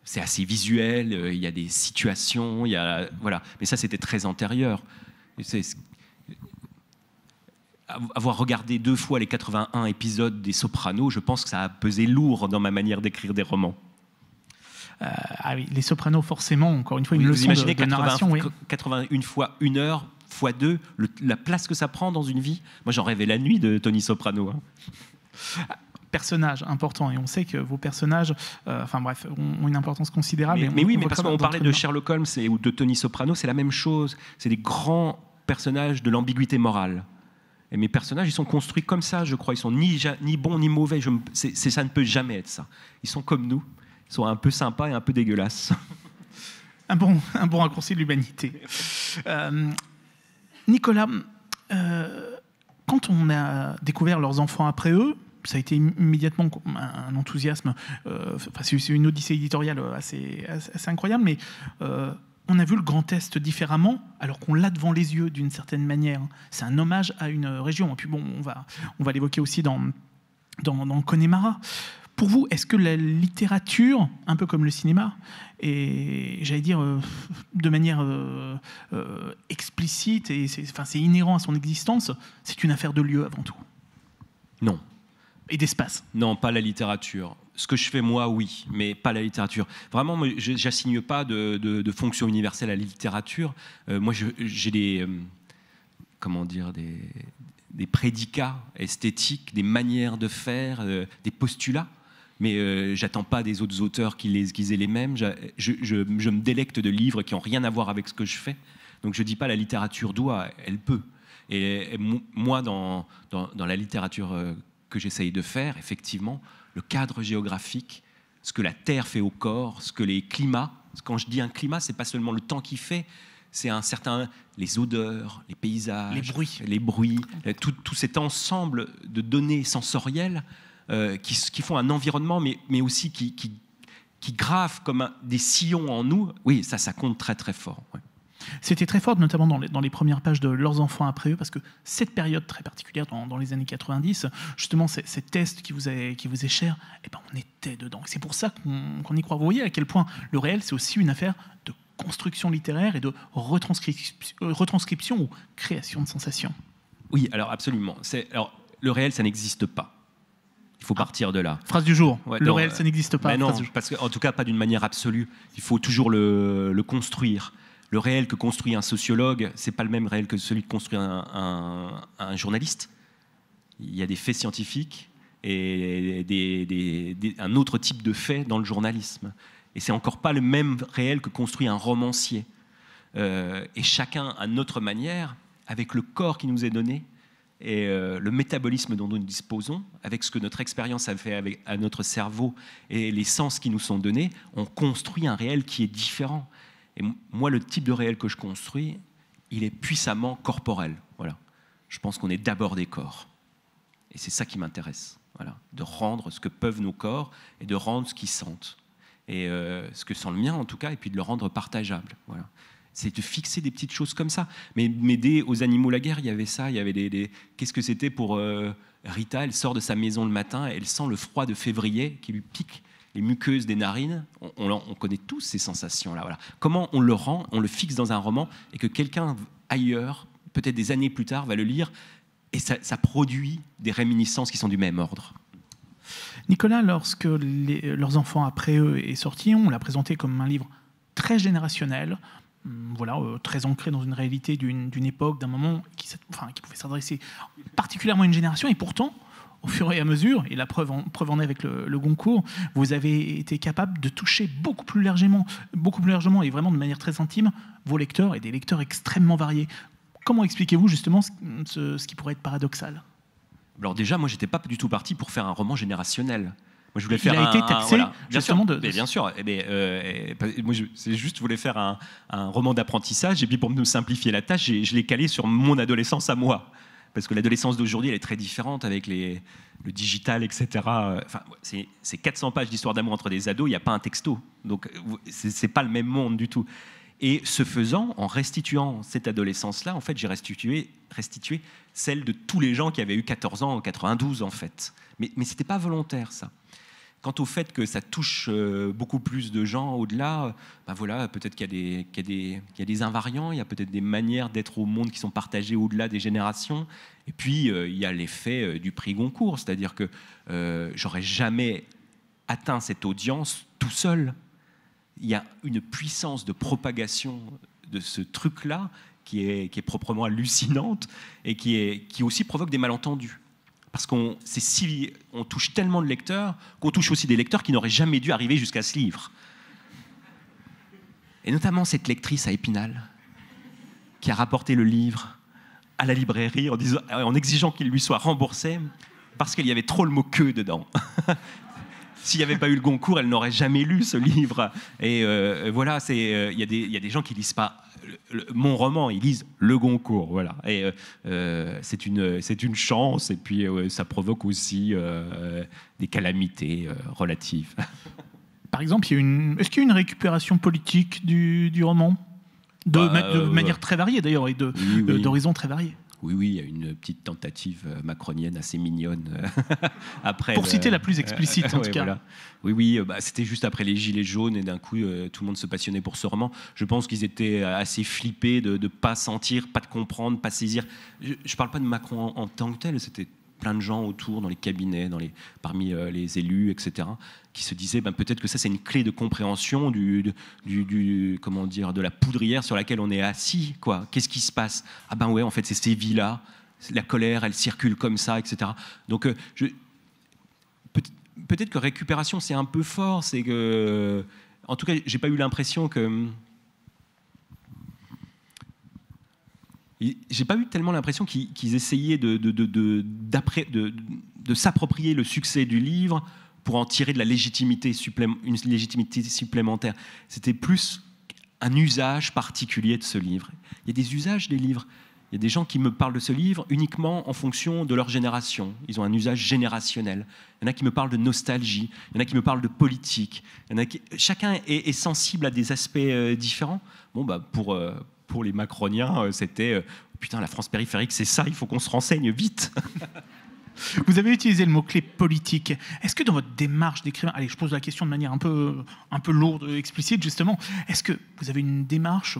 [SPEAKER 3] c'est assez visuel, il y a des situations, il y a, voilà. Mais ça, c'était très antérieur. C'est avoir regardé deux fois les 81 épisodes des Sopranos, je pense que ça a pesé lourd dans ma manière d'écrire des romans.
[SPEAKER 2] Euh, ah les Sopranos, forcément, encore une fois, une leçon imaginez de,
[SPEAKER 3] 81 fois une heure, fois deux, la place que ça prend dans une vie. Moi, j'en rêvais la nuit de Tony Soprano. Hein.
[SPEAKER 2] Ah, personnages importants et on sait que vos personnages, euh, enfin bref, ont, une importance considérable. Mais, oui, mais parce qu'on parlait de
[SPEAKER 3] Sherlock Holmes et, ou de Tony Soprano, c'est la même chose. C'est des grands personnages de l'ambiguïté morale. Et mes personnages, ils sont construits comme ça, je crois. Ils sont ni, ni bons ni mauvais. Je ça ne peut jamais être ça. Ils sont comme nous. Ils sont un peu sympas et un peu dégueulasses.
[SPEAKER 2] Un bon, un bon raccourci de l'humanité. Euh, Nicolas, euh, quand on a découvert leurs enfants après eux, ça a été immédiatement un enthousiasme. Euh, enfin, c'est une odyssée éditoriale assez, assez incroyable, mais on a vu le Grand Est différemment, alors qu'on l'a devant les yeux d'une certaine manière. C'est un hommage à une région. Et puis bon, on va, on va l'évoquer aussi dans, dans, Connemara. Pour vous, est-ce que la littérature, un peu comme le cinéma, et j'allais dire euh, de manière euh, euh, explicite, et c'est inhérent à son existence, c'est une affaire de lieu avant tout
[SPEAKER 3] Non. Et d'espace Non, pas la littérature ce que je fais moi, oui, mais pas la littérature. Vraiment, j'assigne pas de, de, de, fonction universelle à la littérature. Euh, moi, j'ai des, euh, comment dire, des, prédicats esthétiques, des manières de faire, euh, des postulats. Mais j'attends pas des autres auteurs qui les les mêmes. Je, me délecte de livres qui ont rien à voir avec ce que je fais. Donc je dis pas la littérature doit, elle peut. Et, moi, dans, dans, dans, la littérature que j'essaye de faire, effectivement, le cadre géographique, ce que la terre fait au corps, ce que les climats. Quand je dis un climat, c'est pas seulement le temps qui fait, c'est un certain les odeurs, les paysages, les bruits, les bruits, euh, tout, tout cet ensemble de données sensorielles euh, qui, qui, font un environnement, mais, mais aussi qui, qui, qui gravent comme des sillons en nous. Oui, ça, ça compte très très fort.
[SPEAKER 2] C'était très fort, notamment dans les, dans les, premières pages de Leurs enfants après eux, parce que cette période très particulière dans, les années 90, justement, ces tests qui vous est, qui vous est cher, eh ben, on était dedans. C'est pour ça qu'on y croit. Vous voyez à quel point le réel, c'est aussi une affaire de construction littéraire et de retranscription, euh, retranscription ou création de sensations.
[SPEAKER 3] Oui, alors absolument. Alors, le réel, ça n'existe pas. Il faut ah. partir de là. Phrase du
[SPEAKER 2] jour. le réel, ça n'existe pas. non,
[SPEAKER 3] parce que, en tout cas, pas d'une manière absolue. Il faut toujours le, le construire le réel que construit un sociologue, c'est pas le même réel que celui que construit un, journaliste. Il y a des faits scientifiques et un autre type de faits dans le journalisme. Et c'est encore pas le même réel que construit un romancier. Euh, et chacun à notre manière, avec le corps qui nous est donné et euh, le métabolisme dont nous disposons, avec ce que notre expérience a fait à notre cerveau et les sens qui nous sont donnés, on construit un réel qui est différent. Et moi, le type de réel que je construis, il est puissamment corporel. Voilà. Je pense qu'on est d'abord des corps. Et c'est ça qui m'intéresse. Voilà. De rendre ce que peuvent nos corps et de rendre ce qu'ils sentent. Et euh, ce que sent le mien, en tout cas, et puis de le rendre partageable. Voilà. C'est de fixer des petites choses comme ça. Mais, m'aider aux animaux la guerre, il y avait ça. Il y avait Qu'est-ce que c'était pour euh, Rita Elle sort de sa maison le matin, et elle sent le froid de février qui lui pique les muqueuses des narines, on, connaît tous ces sensations-là. Voilà. Comment on le rend, on le fixe dans un roman, et que quelqu'un ailleurs, peut-être des années plus tard, va le lire, et ça, produit des réminiscences qui sont du même ordre.
[SPEAKER 2] Nicolas, lorsque leurs enfants après eux est sorti, on l'a présenté comme un livre très générationnel, hum, voilà, euh, très ancré dans une réalité d'une époque, d'un moment qui, qui pouvait s'adresser particulièrement à une génération, et pourtant, au fur et à mesure, et la preuve en, est avec le, Goncourt, vous avez été capable de toucher beaucoup plus largement, beaucoup plus largement et vraiment de manière très intime vos lecteurs et des lecteurs extrêmement variés. Comment expliquez-vous justement ce, qui pourrait être paradoxal
[SPEAKER 3] Alors déjà, moi, j'étais pas du tout parti pour faire un roman générationnel. Moi, je voulais faire. Il a été taxé, bien justement sûr, bien sûr. Eh ben, euh, eh, Mais, je, juste, je voulais faire un, un roman d'apprentissage. Et puis, pour me simplifier la tâche, je l'ai calé sur mon adolescence à moi parce que l'adolescence d'aujourd'hui, elle est très différente avec le digital, etc. Enfin, c'est 400 pages d'histoire d'amour entre des ados, il n'y a pas un texto. Donc, n'est pas le même monde du tout. Et ce faisant, en restituant cette adolescence-là, en fait, j'ai restitué, celle de tous les gens qui avaient eu 14 ans en 92, en fait. Mais, mais ce n'était pas volontaire, ça. Quant au fait que ça touche euh, beaucoup plus de gens au-delà, ben voilà, peut-être qu'il y, a des invariants, il y a peut-être des manières d'être au monde qui sont partagées au-delà des générations. Et puis, euh, il y a l'effet euh, du prix Goncourt, c'est-à-dire que j'aurais jamais atteint cette audience tout seul. Il y a une puissance de propagation de ce truc-là qui est, proprement hallucinante et qui aussi provoque des malentendus parce qu'on on touche tellement de lecteurs qu'on touche aussi des lecteurs qui n'auraient jamais dû arriver jusqu'à ce livre. Et notamment cette lectrice à Épinal qui a rapporté le livre à la librairie en, disant, en exigeant qu'il lui soit remboursé parce qu'il y avait trop le mot queue » dedans. [LAUGHS] s'il n'y avait pas eu le Goncourt, elle n'aurait jamais lu ce livre. Et euh, euh, voilà, euh, il y, a des gens qui lisent pas mon roman, ils lisent le Goncourt. Voilà. Et c'est une, une chance, et puis ça provoque aussi des calamités relatives. [LAUGHS]
[SPEAKER 2] Par exemple, est-ce qu'il y a une récupération politique du, du roman de, bah, manière très variée d'ailleurs, et d'horizons très variés
[SPEAKER 3] oui, oui, il y a une petite tentative euh, macronienne assez mignonne euh, [LAUGHS] après. Pour citer la plus explicite, [LAUGHS] en tout cas. Oui, oui, euh, bah, c'était juste après les Gilets jaunes et d'un coup, tout le monde se passionnait pour ce roman. Je pense qu'ils étaient assez flippés de ne pas sentir, pas de comprendre, pas saisir. Je ne parle pas de Macron en, en tant que tel, c'était plein de gens autour, dans les cabinets, dans les, parmi euh, les élus, etc., qui se disaient ben, peut-être que ça, c'est une clé de compréhension du, du, comment dire, de la poudrière sur laquelle on est assis. quoi. Qu'est-ce qui se passe Ah ben ouais, en fait, c'est ces vies-là. La colère, elle circule comme ça, etc. Donc, euh, je, peut-être que récupération, c'est un peu fort. C'est que, en tout cas, j'ai pas eu l'impression que j'ai pas eu tellement l'impression qu'ils essayaient de, de, s'approprier le succès du livre pour en tirer de la légitimité une légitimité supplémentaire. C'était plus un usage particulier de ce livre. Il y a des usages des livres. Il y a des gens qui me parlent de ce livre uniquement en fonction de leur génération. Ils ont un usage générationnel. Il y en a qui me parlent de nostalgie, il y en a qui me parlent de politique. en a qui... Chacun est, est, sensible à des aspects euh, différents. Bon, bah, pour, euh, pour les Macroniens, euh, c'était euh, putain, la France périphérique, c'est ça, il faut qu'on se renseigne vite.
[SPEAKER 2] [LAUGHS] Vous avez utilisé le mot-clé politique. Est-ce que dans votre démarche d'écrivain, allez, je pose la question de manière un peu, un peu lourde, euh, explicite justement, est-ce que vous avez une démarche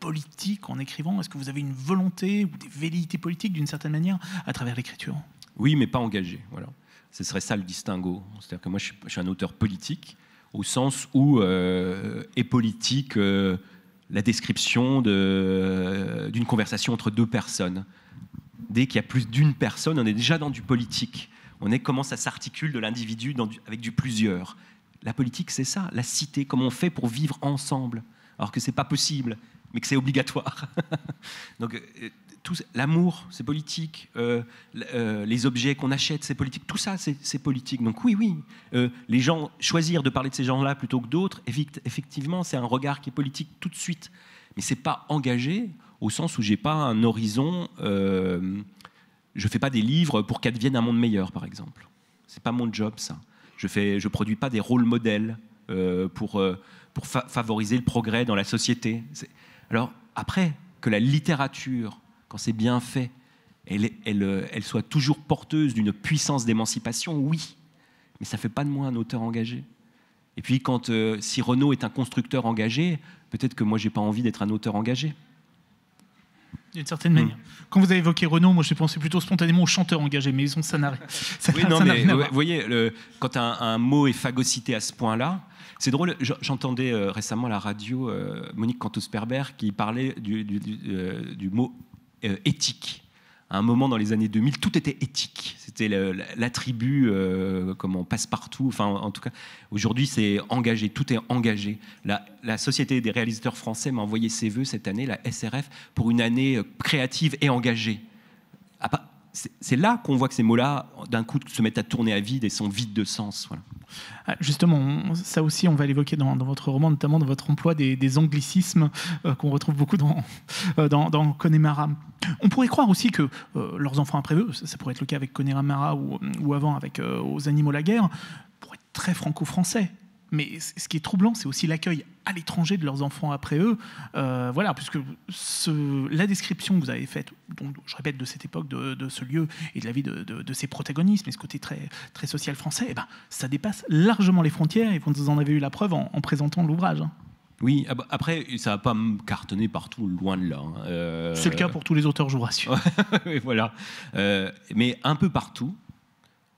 [SPEAKER 2] politique en écrivant Est-ce que vous avez une volonté ou des velléités politiques d'une certaine manière à travers l'écriture
[SPEAKER 3] Oui, mais pas engagé. Voilà. Ce serait ça le distinguo. C'est-à-dire que moi, je suis, un auteur politique au sens où est politique la description euh, d'une conversation entre deux personnes. Dès qu'il y a plus d'une personne, on est déjà dans du politique. On est comment ça s'articule de l'individu avec du plusieurs. La politique, c'est ça, la cité, comment on fait pour vivre ensemble, alors que c'est pas possible, mais que c'est obligatoire. [LAUGHS] Donc euh, l'amour, c'est politique, euh, euh, les objets qu'on achète, c'est politique, tout ça, c'est politique. Donc oui, oui, euh, les gens, choisir de parler de ces gens-là plutôt que d'autres, effectivement, c'est un regard qui est politique tout de suite. Mais c'est pas engagé au sens où j'ai pas un horizon, je fais pas des livres pour qu'advienne un monde meilleur, par exemple. C'est pas mon job, ça. Je fais, je produis pas des rôles modèles pour, favoriser le progrès dans la société. Alors, après, que la littérature quand c'est bien fait, elle, euh, elle, soit toujours porteuse d'une puissance d'émancipation, oui, mais ça ne fait pas de moi un auteur engagé. Et puis, quand, euh, si Renault est un constructeur engagé, peut-être que moi, j'ai pas envie d'être un auteur engagé.
[SPEAKER 2] D'une certaine manière. Hmm. Quand vous avez évoqué Renault, moi, j'ai pensé plutôt spontanément aux chanteurs engagés, mais ils ont ça [LAUGHS] Oui, non, vous
[SPEAKER 3] voyez, le, quand un, mot est phagocyté à ce point-là, c'est drôle. J'entendais euh, récemment à la radio Monique cantos qui parlait du mot euh, éthique. À un moment dans les années 2000, tout était éthique. C'était l'attribut, euh, comme on passe partout. Enfin, en tout cas, aujourd'hui, c'est engagé. Tout est engagé. La, Société des réalisateurs français m'a envoyé ses voeux cette année, la SRF, pour une année euh, créative et engagée. À, c'est là qu'on voit que ces mots-là, d'un coup, se mettent à tourner à vide et sont vides de sens.
[SPEAKER 2] Ah, justement, ça aussi, on va l'évoquer dans, votre roman, notamment dans votre emploi des, anglicismes euh, qu'on retrouve beaucoup euh, dans, dans, Connemara. On pourrait croire aussi que euh, leurs enfants après ça, pourrait être le cas avec Connemara ou, ou avant avec Aux animaux la guerre, pourraient être très franco-français mais ce qui est troublant, c'est aussi l'accueil à l'étranger de leurs enfants après eux. Euh, voilà, puisque ce, la description que vous avez faite, donc, je répète, de cette époque, de, ce lieu et de la vie de, de, ses protagonistes, et ce côté très, très social français, eh ben, ça dépasse largement les frontières et vous en avez eu la preuve en, présentant l'ouvrage. Hein.
[SPEAKER 3] Oui, ah bah, après, ça va pas cartonner partout, loin de là. Hein. Euh, c'est le cas
[SPEAKER 2] pour tous les auteurs, je vous rassure.
[SPEAKER 3] [LAUGHS] voilà. Euh, mais un peu partout,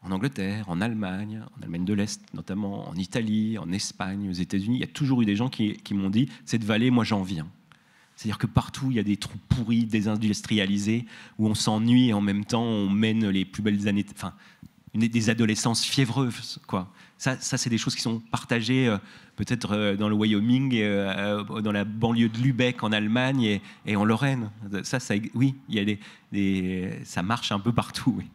[SPEAKER 3] en Angleterre, en Allemagne, en Allemagne de l'Est notamment, en Italie, en Espagne, aux États-Unis, il y a toujours eu des gens qui, m'ont dit cette vallée, moi j'en viens. C'est-à-dire que partout, il y a des trous pourris, désindustrialisés, où on s'ennuie et en même temps, on mène les plus belles années, enfin, des adolescences fiévreuses, quoi. Ça, ça c'est des choses qui sont partagées euh, peut-être euh, dans le Wyoming, euh, dans la banlieue de Lübeck en Allemagne et, en Lorraine. Ça, ça oui, ça marche un peu partout. Oui.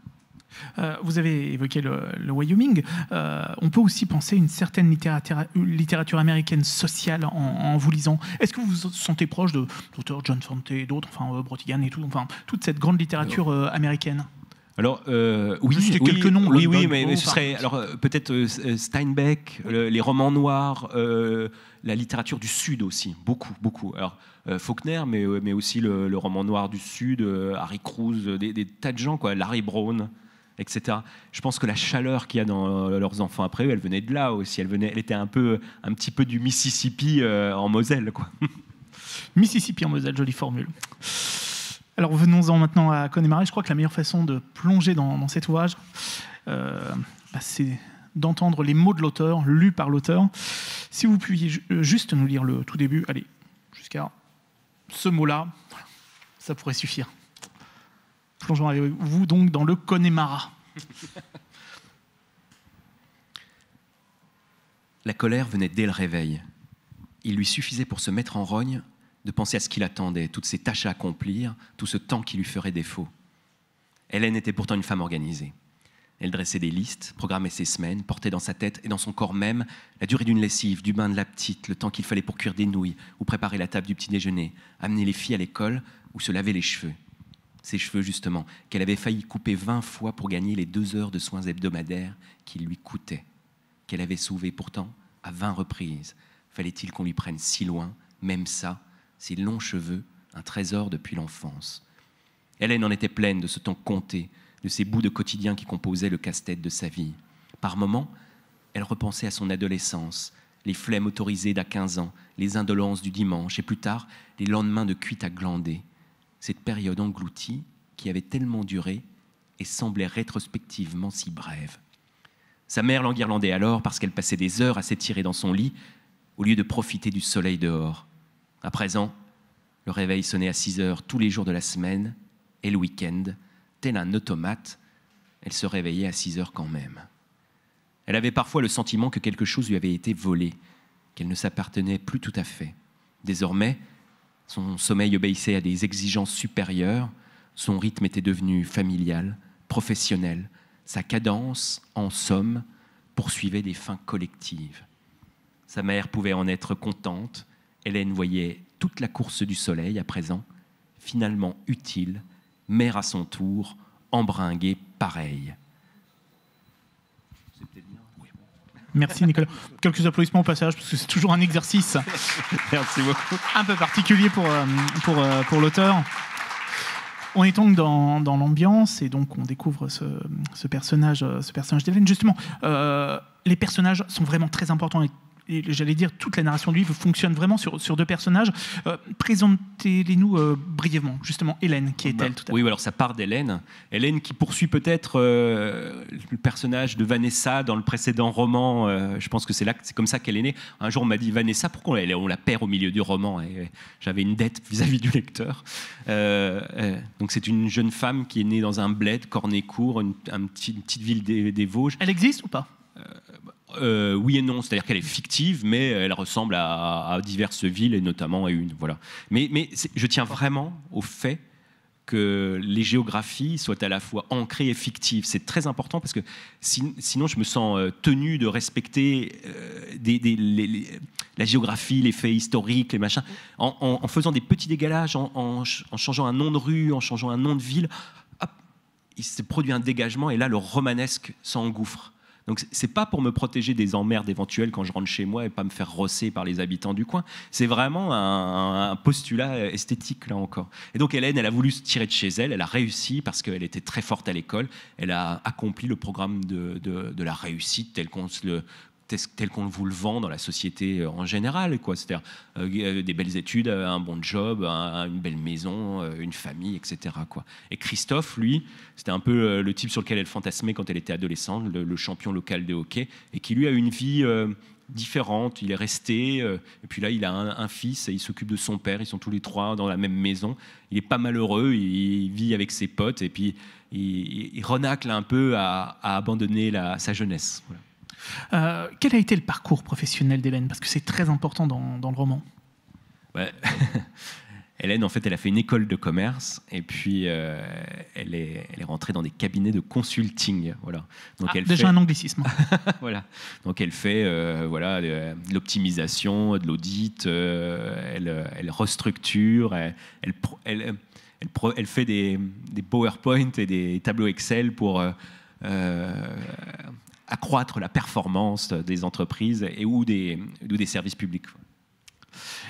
[SPEAKER 2] Euh, vous avez évoqué le, Wyoming. Euh, on peut aussi penser une certaine littérature, américaine sociale en, vous lisant. Est-ce que vous vous sentez proche de l'auteur John Fante et d'autres, enfin euh, Brotigan et tout, enfin toute cette grande littérature américaine
[SPEAKER 3] alors oui, quelques noms. mais, ce serait alors peut-être Steinbeck, les romans noirs, la littérature du Sud aussi, beaucoup, beaucoup. Alors Faulkner, mais, mais aussi le, roman noir du Sud, Harry Cruz, des, des, tas de gens quoi, Larry Brown etc. Je pense que la chaleur qu'il y a dans euh, leurs enfants après eux, elle venait de là aussi. Elle, venait, elle était un, peu, un petit peu du Mississippi euh, en Moselle. Quoi.
[SPEAKER 2] [LAUGHS] Mississippi en Moselle, jolie formule. Alors venons-en maintenant à Connemara. Je crois que la meilleure façon de plonger dans, cet ouvrage, euh, bah, c'est d'entendre les mots de l'auteur, lus par l'auteur. Si vous pouviez juste nous lire le tout début, allez, jusqu'à ce mot-là, ça pourrait suffire. Plongeons avec vous donc dans le Connemara.
[SPEAKER 3] La colère venait dès le réveil. Il lui suffisait pour se mettre en rogne de penser à ce qu'il attendait, toutes ses tâches à accomplir, tout ce temps qui lui ferait défaut. Hélène était pourtant une femme organisée. Elle dressait des listes, programmait ses semaines, portait dans sa tête et dans son corps même la durée d'une lessive, du bain de la petite, le temps qu'il fallait pour cuire des nouilles ou préparer la table du petit déjeuner, amener les filles à l'école ou se laver les cheveux ses cheveux justement, qu'elle avait failli couper vingt fois pour gagner les deux heures de soins hebdomadaires qu'il lui coûtait, qu'elle avait sauvé pourtant à vingt reprises. Fallait-il qu'on lui prenne si loin, même ça, ses longs cheveux, un trésor depuis l'enfance Hélène en était pleine de ce temps compté, de ces bouts de quotidien qui composaient le casse-tête de sa vie. Par moments, elle repensait à son adolescence, les flemmes autorisées d'à 15 ans, les indolences du dimanche et plus tard les lendemains de cuite à glander, cette période engloutie qui avait tellement duré et semblait rétrospectivement si brève. Sa mère l'enguirlandait alors parce qu'elle passait des heures à s'étirer dans son lit au lieu de profiter du soleil dehors. À présent, le réveil sonnait à 6 heures tous les jours de la semaine et le week-end, tel un automate, elle se réveillait à 6 heures quand même. Elle avait parfois le sentiment que quelque chose lui avait été volé, qu'elle ne s'appartenait plus tout à fait. Désormais, son sommeil obéissait à des exigences supérieures, son rythme était devenu familial, professionnel, sa cadence, en somme, poursuivait des fins collectives. Sa mère pouvait en être contente, Hélène voyait toute la course du soleil à présent, finalement utile, mère à son tour, embringuée pareille.
[SPEAKER 2] Merci Nicolas. Quelques applaudissements au passage, parce que c'est toujours un exercice. [LAUGHS] Un peu particulier pour, euh, pour, euh, pour l'auteur. On est donc dans, l'ambiance et donc on découvre ce, personnage, ce personnage euh, Justement, les personnages sont vraiment très importants et j'allais dire toute la narration du livre fonctionne vraiment sur, deux personnages. Euh, présentez-les-nous euh, brièvement, justement, Hélène, qui est-elle bah,
[SPEAKER 3] tout à Oui, alors ça part d'Hélène. Hélène qui poursuit peut-être euh, le personnage de Vanessa dans le précédent roman. je pense que c'est là, c'est comme ça qu'elle est née. Un jour, on m'a dit Vanessa, pourquoi on la, perd au milieu du roman Et j'avais une dette vis-à-vis du lecteur. donc c'est une jeune femme qui est née dans un bled, Cornécourt, une, petite ville des Vosges. Elle existe ou pas euh, oui et non, c'est-à-dire qu'elle est fictive, mais elle ressemble à, diverses villes et notamment à une. Voilà. Mais, je tiens vraiment au fait que les géographies soient à la fois ancrées et fictives. C'est très important parce que sinon je me sens euh, tenu de respecter euh, la géographie, les faits historiques, les machins. En, faisant des petits dégalages, en, changeant un nom de rue, en changeant un nom de ville, il se produit un dégagement et là le romanesque s'engouffre. Donc c'est pas pour me protéger des emmerdes éventuelles quand je rentre chez moi et pas me faire rosser par les habitants du coin. C'est vraiment un, postulat euh, esthétique là encore. Et donc Hélène, elle a voulu se tirer de chez elle, elle a réussi parce qu'elle était très forte à l'école. Elle a accompli le programme de, la réussite tel qu'on le tel qu'on vous le vend dans la société euh, en général. C'est-à-dire euh, euh, des belles études, un bon job, une belle maison, une famille, etc. Quoi. Et Christophe, lui, c'était un peu le type sur lequel elle fantasmait quand elle était adolescente, le, champion local de hockey, et qui lui a une vie... différente, il est resté, et puis là il a un, fils, et il s'occupe de son père, ils sont tous les trois dans la même maison, il est pas malheureux, il, vit avec ses potes, et puis il, renacle un peu à, abandonner sa jeunesse. Voilà.
[SPEAKER 2] Euh, quel a été le parcours professionnel d'Hélène Parce que c'est très important dans, le roman.
[SPEAKER 3] [LAUGHS] Hélène, en fait, elle a fait une école de commerce et puis euh, elle, est, elle, est, rentrée dans des cabinets de consulting. Voilà. Donc ah, déjà un
[SPEAKER 2] anglicisme. [LAUGHS]
[SPEAKER 3] voilà. Donc elle fait euh, voilà de l'optimisation, de l'audit. elle, restructure. Elle, elle, fait des, des, PowerPoint et des tableaux Excel pour accroître la performance des
[SPEAKER 2] entreprises et ou des, ou des services publics.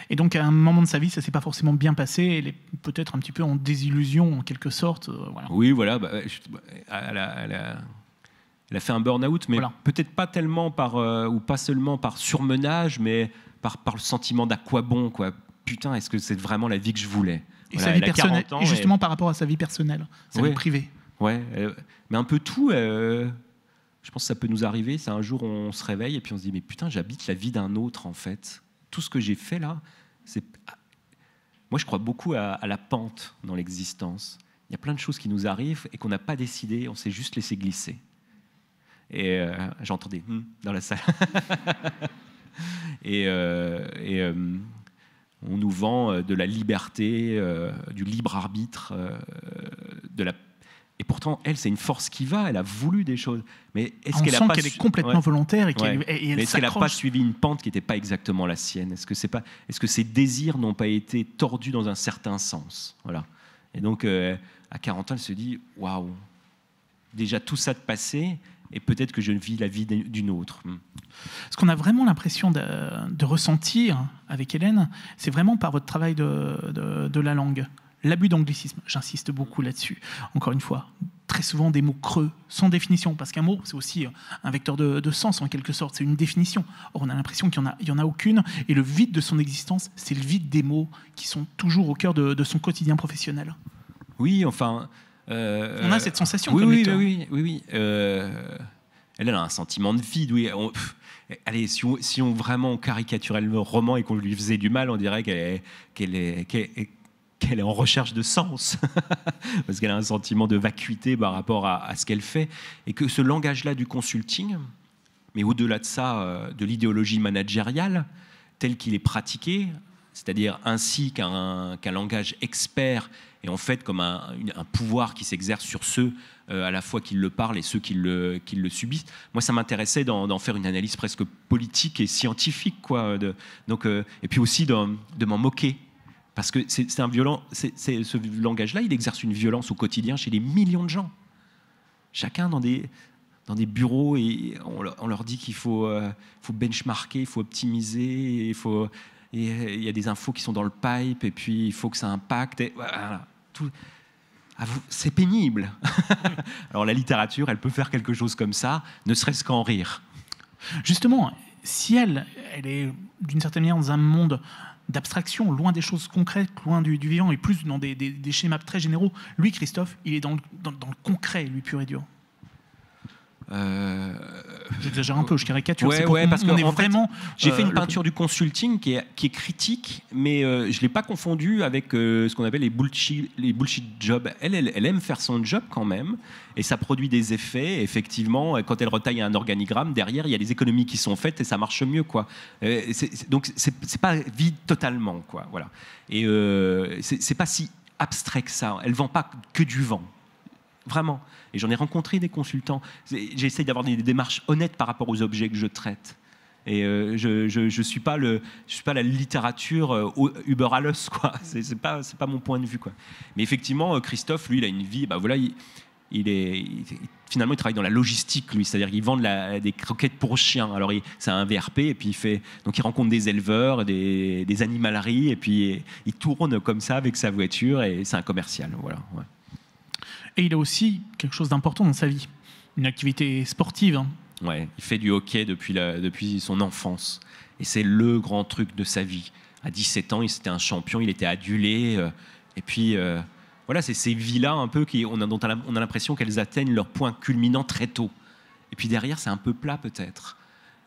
[SPEAKER 2] Et donc, à un moment de sa vie, ça s'est pas forcément bien passé. Elle est peut-être un petit peu en désillusion, en quelque sorte. Euh,
[SPEAKER 3] oui, voilà. Bah, bah, elle, a, fait un burn-out, mais peut-être pas tellement par, euh, ou pas seulement par surmenage, mais par, par le sentiment d'à quoi bon, quoi. Putain, est-ce que c'est vraiment la vie que je voulais et, sa vie personnelle, justement,
[SPEAKER 2] par rapport à sa vie personnelle, sa vie privée.
[SPEAKER 3] Ouais, euh, mais un peu tout. Je pense que ça peut nous arriver. C'est un jour, on se réveille et puis on se dit Mais putain, j'habite la vie d'un autre, en fait. Tout ce que j'ai fait là, c'est. Ah. Moi, je crois beaucoup à, la pente dans l'existence. Il y a plein de choses qui nous arrivent et qu'on n'a pas décidé, on s'est juste laissé glisser. Et j'entends euh, j'entendais hmm, dans la salle. [LAUGHS] et, euh, euh, on nous vend de la liberté, du libre arbitre, de la et pourtant, elle, c'est une force qui va, elle a voulu des choses. Mais est-ce qu'elle a pas qu'elle est complètement volontaire et qu'elle ouais. est-ce qu'elle n'a pas suivi une pente qui n'était pas exactement la sienne Est-ce que c'est pas est-ce que ses désirs n'ont pas été tordus dans un certain sens Voilà. Et donc euh, à 40 ans, elle se dit waouh. Déjà tout ça de passé et peut-être que je vis la vie d'une autre. Hmm.
[SPEAKER 2] Ce qu'on a vraiment l'impression de, ressentir avec Hélène, c'est vraiment par votre travail de la langue l'abus d'anglicisme, j'insiste beaucoup là-dessus. Encore une fois, très souvent des mots creux, sans définition, parce qu'un mot, c'est aussi un vecteur de, sens en quelque sorte, c'est une définition. Or, on a l'impression qu'il n'y en, a aucune, et le vide de son existence, c'est le vide des mots qui sont toujours au cœur de, son quotidien professionnel.
[SPEAKER 3] Oui, enfin... Euh, on a cette sensation. Oui, comme oui, oui, oui, oui, euh, elle a un sentiment de vide, oui. allez, si on, vraiment caricaturait le roman et qu'on lui faisait du mal, on dirait qu'elle est qu'elle est en recherche de sens, [LAUGHS] parce qu'elle a un sentiment de vacuité par rapport à, ce qu'elle fait, et que ce langage-là du consulting, mais au-delà de ça, euh, de l'idéologie managériale, tel qu'il est pratiqué, c'est-à-dire ainsi qu'un langage expert et en fait comme un, un pouvoir qui s'exerce sur ceux euh, à la fois qui le parlent et ceux qui le, qui le subissent. Moi, ça m'intéressait d'en faire une analyse presque politique et scientifique, quoi. donc, euh, et puis aussi de m'en moquer parce que c'est un violent, c'est ce langage-là, il exerce une violence au quotidien chez des millions de gens. Chacun dans des, dans des bureaux et on, leur dit qu'il faut, euh, faut benchmarker, il faut optimiser, il faut, et euh, il y a des infos qui sont dans le pipe et puis il faut que ça impacte. Voilà, c'est pénible. [LAUGHS] Alors la littérature, elle peut faire quelque chose comme ça, ne serait-ce qu'en rire.
[SPEAKER 2] Justement, si elle, elle est d'une certaine manière dans un monde d'abstraction, loin des choses concrètes, loin du, vivant, et plus dans des, schémas très généraux. Lui, Christophe, il est dans dans le concret, lui, pur et dur.
[SPEAKER 3] Euh, J'exagère un peu, je caricature. parce qu'on est vraiment. J'ai fait euh, une peinture du consulting qui est, critique, mais euh, je ne l'ai pas confondue avec ce qu'on appelle les bullshit, les bullshit jobs. Elle, elle, aime faire son job quand même, et ça produit des effets. Effectivement, quand elle retaille un organigramme, derrière, il y a des économies qui sont faites et ça marche mieux. Quoi. c'est, donc, ce n'est pas vide totalement. Quoi, voilà. Et c'est pas si abstrait que ça. Elle vend pas que du vent. Vraiment. Et j'en ai rencontré des consultants. J'essaye d'avoir des démarches honnêtes par rapport aux objets que je traite. Et euh, je ne suis, pas le, je suis pas la littérature euh, Uber à quoi. [LAUGHS] C'est, pas, pas mon point de vue, quoi. Mais effectivement, euh, Christophe, lui, il a une vie. Bah voilà, il, est finalement il travaille dans la logistique lui c'est-à-dire qu'il vend de la, des croquettes pour chiens alors c'est un VRP et puis il fait donc il rencontre des éleveurs des, des animaleries et puis il tourne comme ça avec sa voiture et c'est un commercial voilà
[SPEAKER 2] il a aussi quelque chose d'important dans sa vie, une activité sportive. Hein.
[SPEAKER 3] il fait du hockey depuis, depuis son enfance. Et c'est le grand truc de sa vie. À 17 ans, il était un champion, il était adulé. Euh, et puis, euh, voilà, c'est ces vies-là un peu qui, on a, dont on a l'impression qu'elles atteignent leur point culminant très tôt. Et puis derrière, c'est un peu plat peut-être.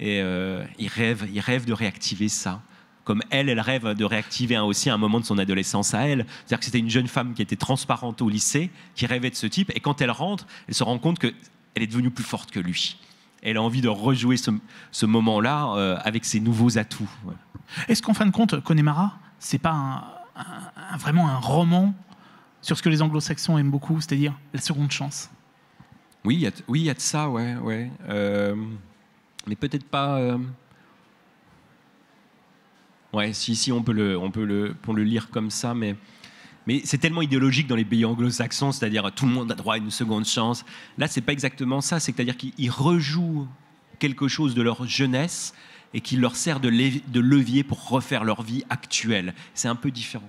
[SPEAKER 3] Et euh, il, rêve, il rêve de réactiver ça comme elle, elle rêve de réactiver aussi un moment de son adolescence à elle. C'est-à-dire que c'était une jeune femme qui était transparente au lycée, qui rêvait de ce type, et quand elle rentre, elle se rend compte qu'elle est devenue plus forte que lui. Elle a envie de rejouer ce, moment-là euh, avec ses nouveaux atouts.
[SPEAKER 2] Est-ce qu'en fin de compte, Connemara, c'est pas vraiment un roman sur ce que les anglo-saxons aiment beaucoup, c'est-à-dire la seconde chance
[SPEAKER 3] Oui, il y, oui, y, a de ça, ouais. ouais. Euh, mais peut-être pas. Euh, Ouais, si, si, on peut le, lire comme ça, mais. Mais c'est tellement idéologique dans les pays anglo-saxons, c'est-à-dire tout le monde a droit à une seconde chance. Là, n'est pas exactement ça, c'est-à-dire qu'ils rejouent quelque chose de leur jeunesse et qu'il leur sert de, levier pour refaire leur vie actuelle. C'est un peu différent.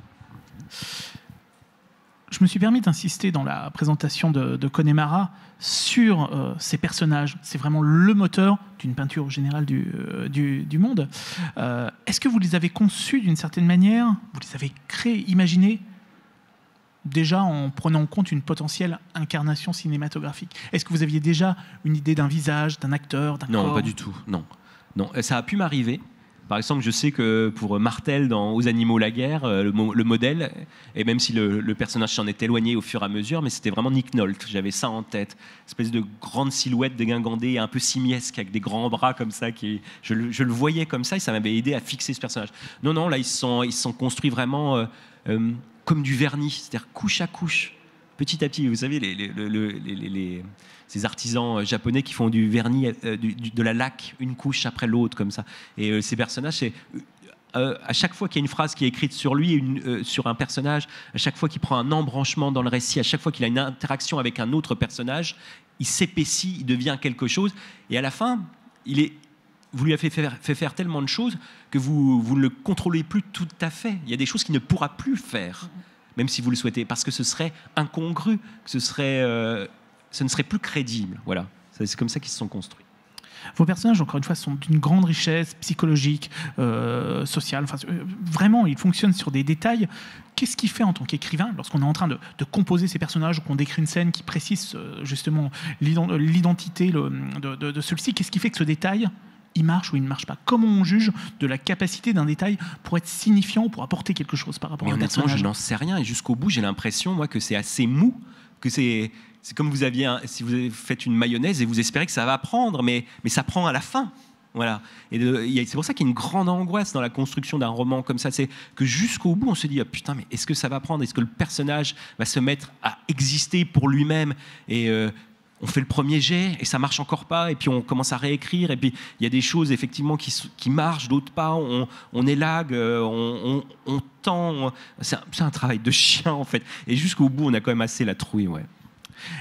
[SPEAKER 2] Je me suis permis d'insister dans la présentation de Connemara sur euh, ces personnages, c'est vraiment le moteur d'une peinture générale du, euh, du, monde. Euh, est-ce que vous les avez conçus d'une certaine manière Vous les avez créés, imaginés Déjà en prenant en compte une potentielle incarnation cinématographique. Est-ce que vous aviez déjà une idée d'un visage, d'un acteur, d'un Non, pas du tout.
[SPEAKER 3] Non, non. Ça a pu m'arriver par exemple, je sais que pour Martel dans Aux animaux la guerre, euh, le, modèle, et même si le, personnage s'en est éloigné au fur et à mesure, mais c'était vraiment Nick Nolte. J'avais ça en tête, espèce de grande silhouette dégingandée, un peu simiesque, avec des grands bras comme ça. Qui, je, le voyais comme ça et ça m'avait aidé à fixer ce personnage. Non, non, là ils sont, ils sont construits vraiment euh, euh, comme du vernis, c'est-à-dire couche à couche, petit à petit. Vous savez, les ces artisans euh, japonais qui font du vernis, euh, de la laque, une couche après l'autre, comme ça. Et euh, ces personnages, à chaque fois qu'il y a une phrase qui est écrite sur lui, sur un personnage, à chaque fois qu'il prend un embranchement dans le récit, à chaque fois qu'il a une interaction avec un autre personnage, il s'épaissit, il devient quelque chose. Et à la fin, il est, vous lui avez fait faire, faire tellement de choses que vous, vous ne le contrôlez plus tout à fait. Il y a des choses qu'il ne pourra plus faire, même si vous le souhaitez, parce que ce serait incongru, que ce serait ce ne serait plus crédible. Voilà, c'est comme ça qu'ils se sont construits.
[SPEAKER 2] Vos personnages, encore une fois, sont d'une grande richesse psychologique, euh, sociale. Euh, vraiment, ils fonctionnent sur des détails. Qu'est-ce qui fait en tant qu'écrivain, lorsqu'on est en train de, composer ces personnages ou qu'on décrit une scène qui précise euh, justement l'identité de, celui-ci, qu'est-ce qui fait que ce détail, il marche ou il ne marche pas Comment on juge de la capacité d'un détail pour être signifiant, pour apporter quelque chose par rapport à un personnage je
[SPEAKER 3] n'en sais rien. Et jusqu'au bout, j'ai l'impression, moi, que c'est assez mou, que c'est c'est comme vous aviez si vous faites une mayonnaise et vous espérez que ça va prendre, mais, mais ça prend à la fin. Voilà. Et c'est pour ça qu'il y a une grande angoisse dans la construction d'un roman comme ça. C'est que jusqu'au bout, on se dit ah, putain, mais est-ce que ça va prendre Est-ce que le personnage va se mettre à exister pour lui-même Et euh, on fait le premier jet et ça marche encore pas. Et puis on commence à réécrire. Et puis il y a des choses effectivement qui, qui marchent, d'autres pas. On, on élague, euh, on, on, tend. C'est un, un, travail de chien en fait. Et jusqu'au bout, on a quand même assez la trouille, ouais.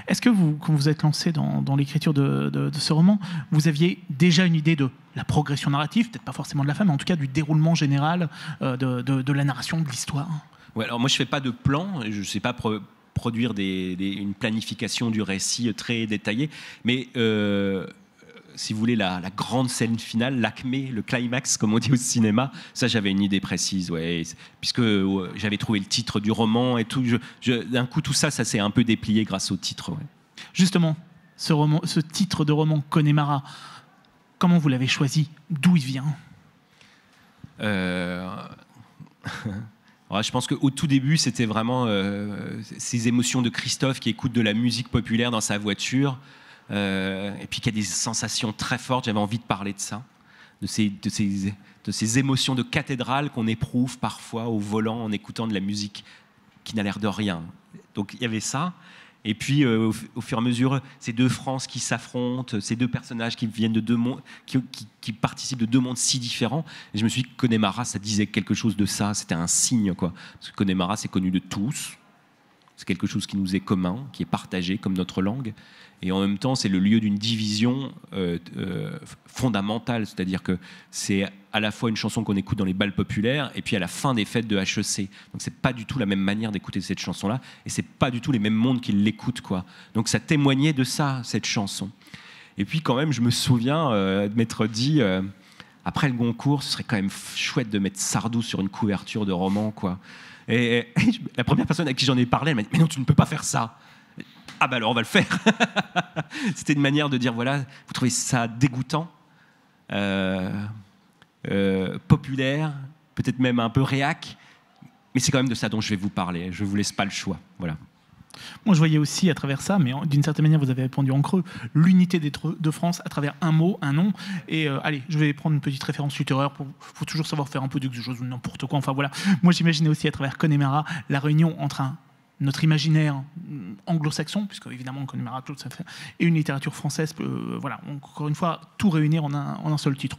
[SPEAKER 2] Est-ce que vous, quand vous êtes lancé dans, l'écriture de, ce roman, vous aviez déjà une idée de la progression narrative, peut-être pas forcément de la femme, mais en tout cas du déroulement général euh, de, la narration, de l'histoire
[SPEAKER 3] alors moi je fais pas de plan, je ne sais pas produire une planification du récit très détaillée, mais euh, si vous voulez, la, grande scène finale, l'acmé, le climax, comme on dit au cinéma, ça j'avais une idée précise, puisque j'avais trouvé le titre du roman et tout. D'un coup, tout ça, ça s'est un peu déplié grâce au titre.
[SPEAKER 2] Justement, ce, roman, ce titre de roman Connemara, comment vous l'avez choisi D'où il vient
[SPEAKER 3] euh, [LAUGHS] je pense qu'au tout début, c'était vraiment euh, ces émotions de Christophe qui écoute de la musique populaire dans sa voiture. Euh, et puis qu'il y a des sensations très fortes. J'avais envie de parler de ça, de ces, émotions de cathédrale qu'on éprouve parfois au volant en écoutant de la musique qui n'a l'air de rien. Donc il y avait ça. Et puis, euh, au, fur et à mesure, ces deux Frances qui s'affrontent, ces deux personnages qui viennent de deux mondes, qui, participent de deux mondes si différents. je me suis dit que Connemara, ça disait quelque chose de ça. C'était un signe, quoi. Parce que Connemara, c'est connu de tous. C'est quelque chose qui nous est commun, qui est partagé comme notre langue et en même temps c'est le lieu d'une division euh, euh, fondamentale, c'est-à-dire que c'est à la fois une chanson qu'on écoute dans les balles populaires et puis à la fin des fêtes de HEC. Donc c'est pas du tout la même manière d'écouter cette chanson-là et c'est pas du tout les mêmes mondes qui l'écoutent quoi. Donc ça témoignait de ça cette chanson. Et puis quand même je me souviens de euh, m'être dit après le Goncourt, ce serait quand même chouette de mettre Sardou sur une couverture de roman quoi. Et, et la première personne à qui j'en ai parlé, elle m'a dit mais non tu ne peux pas faire ça ah bah alors on va le faire. [LAUGHS] C'était une manière de dire voilà, vous trouvez ça dégoûtant, euh, euh, populaire, peut-être même un peu réac, mais c'est quand même de ça dont je vais vous parler. Je vous laisse pas le choix.
[SPEAKER 2] Voilà. Moi, je voyais aussi à travers ça, mais d'une certaine manière, vous avez répondu en creux, l'unité de France à travers un mot, un nom. Et euh, allez, je vais prendre une petite référence ultérieure. Il faut toujours savoir faire un peu de choses ou n'importe quoi. Enfin voilà. Moi, j'imaginais aussi à travers Connemara la réunion entre un notre imaginaire anglo-saxon, puisque évidemment on connaît ça, et une littérature française, euh, voilà, encore une fois, tout réunir en un, seul titre.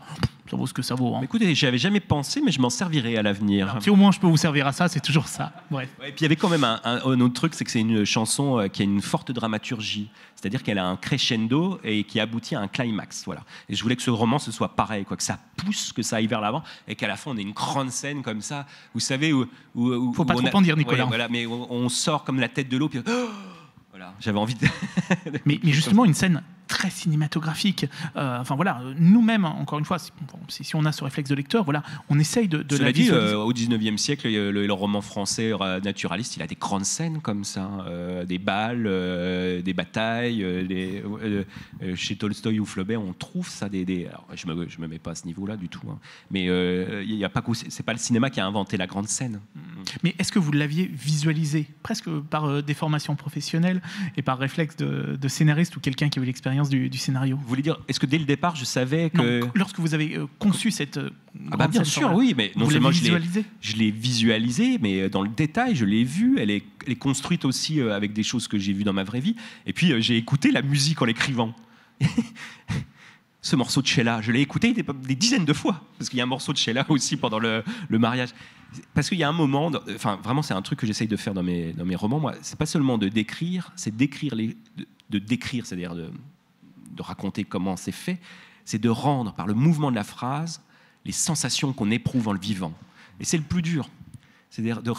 [SPEAKER 2] Ça vaut ce que ça vaut. Hein.
[SPEAKER 3] Écoutez, j'y avais jamais pensé, mais je m'en servirai à l'avenir.
[SPEAKER 2] Si au moins je peux vous servir à ça, c'est toujours ça. et
[SPEAKER 3] puis il y avait quand même un, autre truc, c'est que c'est une chanson euh, qui a une forte dramaturgie, c'est-à-dire qu'elle a un crescendo et qui aboutit à un climax. Voilà. Et je voulais que ce roman, ce soit pareil, quoi, que ça pousse, que ça aille vers l'avant, et qu'à la fin, on ait une grande scène comme ça, vous savez, où... Faut pas trop en dire, Nicolas. voilà, mais on, on sort comme la tête de l'eau. Puis... Oh, voilà, j'avais envie de...
[SPEAKER 2] mais [LAUGHS] justement, une scène très cinématographique. Euh, enfin voilà, nous-mêmes, encore une fois, si, on a ce réflexe de lecteur, voilà, on essaye de. la dit, euh,
[SPEAKER 3] au 19e siècle, euh, le, le, roman français naturaliste, il a des grandes scènes comme ça, hein, des balles, des batailles. chez Tolstoï ou Flaubert, on trouve ça je me, me mets pas à ce niveau-là du tout, hein, mais il n'y a pas c'est pas le cinéma qui a inventé la grande scène.
[SPEAKER 2] Mais est-ce que vous l'aviez visualisé, presque par des formations professionnelles et par réflexe de, de scénariste ou quelqu'un qui a eu l'expérience du, scénario. Vous
[SPEAKER 3] voulez dire, est-ce que dès le départ, je savais
[SPEAKER 2] que... lorsque vous avez euh, conçu cette... Euh, ah bah bien sûr, oui, mais non seulement je
[SPEAKER 3] l'ai visualisée, mais euh, dans le détail, je l'ai vue, elle est, elle est, construite aussi avec des choses que j'ai vues dans ma vraie vie, et puis j'ai écouté la musique en l'écrivant. [LAUGHS] Ce morceau de Sheila, je l'ai écouté des, dizaines de fois, parce qu'il y a un morceau de Sheila aussi pendant le, mariage. Parce qu'il y a un moment, enfin vraiment c'est un truc que j'essaye de faire dans mes, dans mes romans, moi, c'est pas seulement de décrire, c'est d'écrire les... De, de décrire, c'est-à-dire de, de raconter comment c'est fait, c'est de rendre par le mouvement de la phrase les sensations qu'on éprouve en le vivant. Et c'est le plus dur. C'est-à-dire de,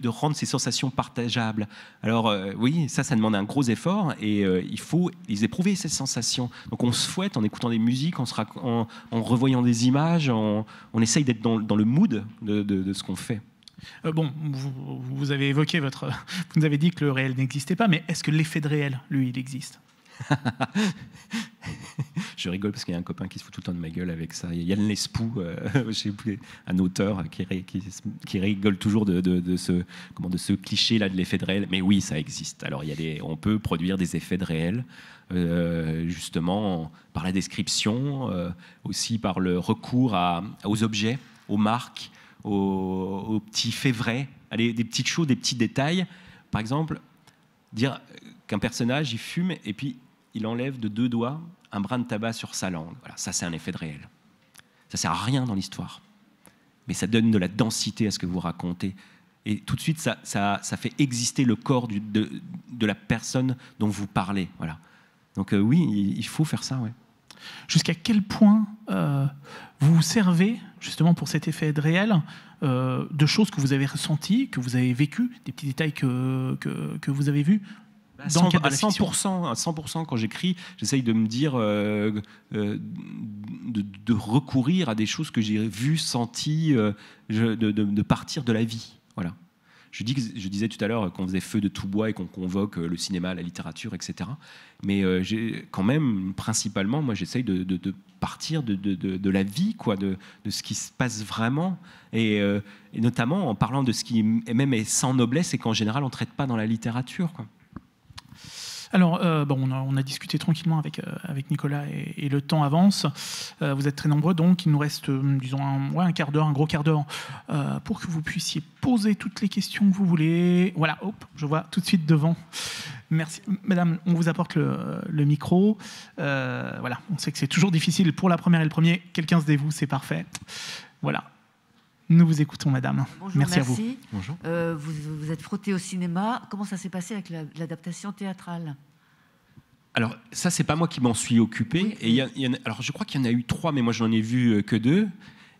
[SPEAKER 3] de, rendre ces sensations partageables. Alors euh, oui, ça, ça demande un gros effort et euh, il faut les éprouver, ces sensations. Donc on se fouette en écoutant des musiques, en, se en, revoyant des images, on essaye d'être dans, le mood de, ce qu'on fait.
[SPEAKER 2] Euh, bon, vous, vous, avez évoqué votre. [LAUGHS] Vous nous avez dit que le réel n'existait pas, mais est-ce que l'effet de réel, lui, il existe
[SPEAKER 3] [LAUGHS] je rigole parce qu'il y a un copain qui se fout tout le temps de ma gueule avec ça. Il y a le Lespou, euh, [LAUGHS] un auteur qui, qui, rigole toujours de, ce, comment, de ce cliché là de l'effet de réel. Mais oui, ça existe. Alors il y a des, on peut produire des effets de réel euh, justement par la description, euh, aussi par le recours à, aux objets, aux marques, aux, petits faits vrais, Allez, des petites choses, des petits détails. Par exemple, dire qu'un personnage il fume et puis il enlève de deux doigts un brin de tabac sur sa langue. Voilà, ça c'est un effet de réel. Ça sert à rien dans l'histoire, mais ça donne de la densité à ce que vous racontez. Et tout de suite, ça, fait exister le corps de, la personne dont vous parlez. Voilà.
[SPEAKER 2] Donc euh, oui, il, faut faire ça. Jusqu'à quel point euh, vous vous servez, justement pour cet effet de réel, euh, de choses que vous avez ressenties, que vous avez vécues, des petits détails que vous avez vus bah, à 100%, à
[SPEAKER 3] 100%, quand j'écris, j'essaye de me dire, euh, euh, de, recourir à des choses que j'ai vues, senties, euh, de, partir de la vie. Voilà. Je, dis je disais tout à l'heure qu'on faisait feu de tout bois et qu'on convoque le cinéma, la littérature, etc. Mais quand même, principalement, moi, j'essaye de, partir de, la vie, quoi, de, ce qui se passe vraiment. Et, notamment en parlant de ce qui même est sans noblesse et qu'en général, on ne traite pas dans la littérature. Quoi.
[SPEAKER 2] Alors, euh, bon, on a, discuté tranquillement avec, euh, Nicolas et, le temps avance. Euh, vous êtes très nombreux, donc il nous reste, disons, un, quart d'heure, un gros quart d'heure pour que vous puissiez poser toutes les questions que vous voulez. Voilà, hop, je vois tout de suite devant. Merci. Madame, on vous apporte le, le micro. voilà, on sait que c'est toujours difficile pour la première et le premier. Quelqu'un se dévoue, c'est parfait. Voilà. Nous vous écoutons, madame. merci, à vous. Bonjour.
[SPEAKER 1] Euh, vous, vous, êtes frotté au cinéma. Comment ça s'est passé avec l'adaptation théâtrale
[SPEAKER 3] alors ça, c'est pas moi qui m'en suis occupé. Et alors je crois qu'il y en a eu trois, mais moi je n'en ai vu euh, que deux.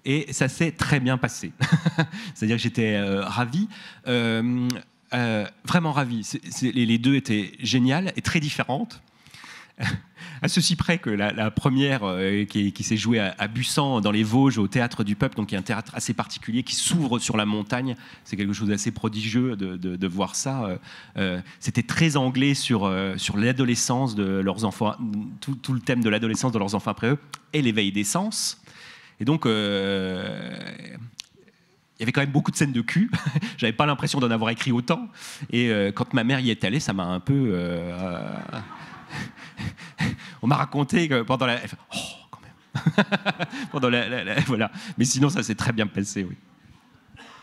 [SPEAKER 3] Et ça s'est très bien passé. [LAUGHS] C'est-à-dire que j'étais euh, ravi. vraiment ravi. les deux étaient géniales et très différentes à ceci près que la, première euh, qui, s'est jouée à, Bussan, dans les Vosges, au Théâtre du Peuple, donc qui est un théâtre assez particulier, qui s'ouvre sur la montagne, c'est quelque chose d'assez prodigieux de, voir ça. Euh, euh, c'était très anglais sur, l'adolescence de leurs enfants, tout, le thème de l'adolescence de leurs enfants après eux, et l'éveil des sens. Et donc il y avait quand même beaucoup de scènes de cul. [LAUGHS] J'avais pas l'impression d'en avoir écrit autant. Et quand ma mère y est allée, ça m'a un peu. [LAUGHS] on m'a raconté que pendant la. Oh, quand même [LAUGHS] Pendant la, Voilà. Mais sinon, ça s'est très bien passé, oui.